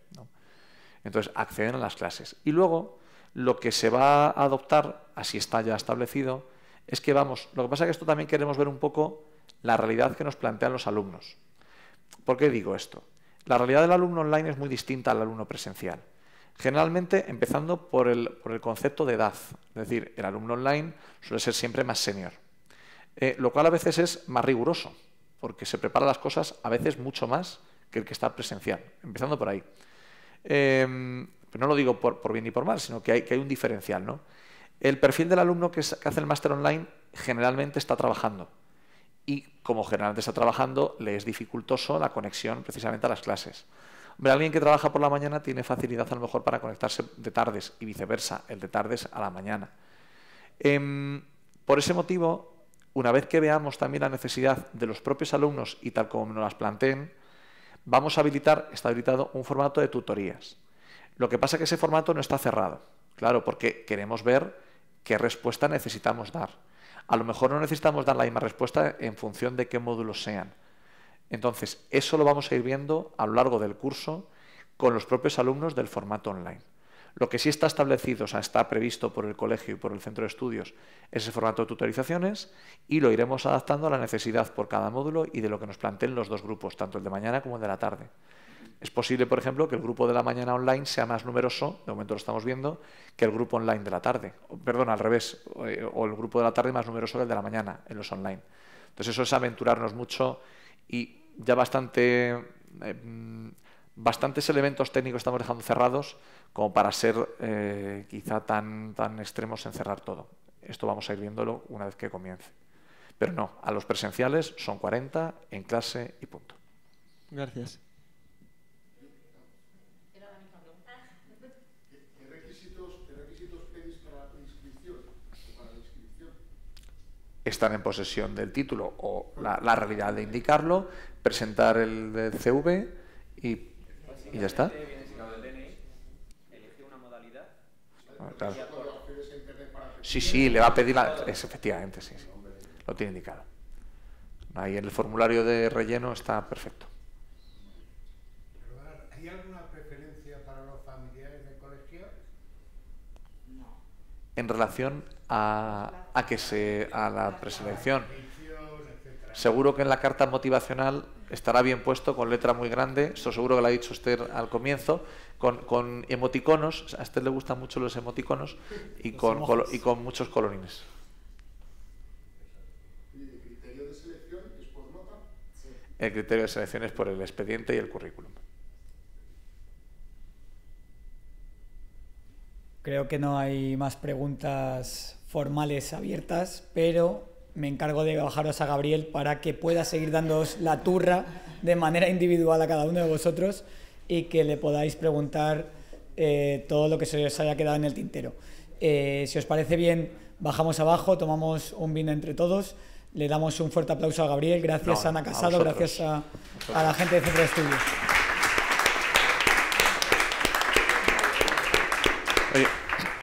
Entonces, acceden a las clases. Y luego, lo que se va a adoptar, así está ya establecido, es que vamos, lo que pasa es que esto también queremos ver un poco la realidad que nos plantean los alumnos. ¿Por qué digo esto? La realidad del alumno online es muy distinta al alumno presencial. Generalmente empezando por el, por el concepto de edad, es decir, el alumno online suele ser siempre más senior, eh, lo cual a veces es más riguroso, porque se prepara las cosas a veces mucho más que el que está presencial, empezando por ahí. Em, pero pues no lo digo por, por, bien ni por mal, sino que hay, que un diferencial. ¿no? El perfil del alumno que hace el máster online generalmente está trabajando, y como generalmente está trabajando, le es dificultoso la conexión precisamente a las clases alguien que trabaja por la mañana tiene facilidad a lo mejor para conectarse de tardes y viceversa, el de tardes a la mañana. Em, por ese motivo, una vez que veamos también la necesidad de los propios alumnos y tal como nos las planteen, vamos a habilitar, está habilitado un formato de tutorías. Lo que pasa es que ese formato no está cerrado, claro, porque queremos ver qué respuesta necesitamos dar. A lo mejor no necesitamos dar la misma respuesta en función de qué módulos sean. Entonces, eso lo vamos a ir viendo a lo largo del curso con los propios alumnos del formato online. Lo que sí está establecido, o sea, está previsto por el colegio y por el centro de estudios, es el formato de tutorizaciones y lo iremos adaptando a la necesidad por cada módulo y de lo que nos planteen los dos grupos, tanto el de mañana como el de la tarde. Es posible, por ejemplo, que el grupo de la mañana online sea más numeroso, de momento lo estamos viendo, que el grupo online de la tarde. Perdón, al revés, eh, o el grupo de la tarde más numeroso que el de la mañana en los online. Entonces eso es aventurarnos mucho y ya bastante, eh, mm, bastantes elementos técnicos estamos dejando cerrados como para ser eh, quizá tan, tan extremos en cerrar todo. Esto vamos a ir viéndolo una vez que comience. Pero no, a los presenciales son 40 en clase y punto. Gracias. estar en posesión del título o la, realidad de indicarlo, presentar el, CV y, ya está. Ah, sí, sí, le va a pedir la... Es, efectivamente, sí, sí. Lo tiene indicado. Ahí en el formulario de relleno está perfecto. ¿Hay alguna preferencia para los familiares del colegio? No. En relación a, que se, a la preselección. Seguro que en la carta motivacional estará bien puesto con letra muy grande, esto seguro que lo ha dicho usted al comienzo, con, emoticonos, a usted le gustan mucho los emoticonos y, con, y con muchos colorines. El criterio de selección es por el expediente y el currículum.
Creo que no hay más preguntas formales abiertas, pero me encargo de bajaros a Gabriel para que pueda seguir dándoos la turra de manera individual a cada uno de vosotros y que le podáis preguntar eh, todo lo que se os haya quedado en el tintero. Eh, si os parece bien, bajamos abajo, tomamos un vino entre todos, le damos un fuerte aplauso a Gabriel, gracias Ana Casado, gracias a, a, la gente de Centro de Estudios.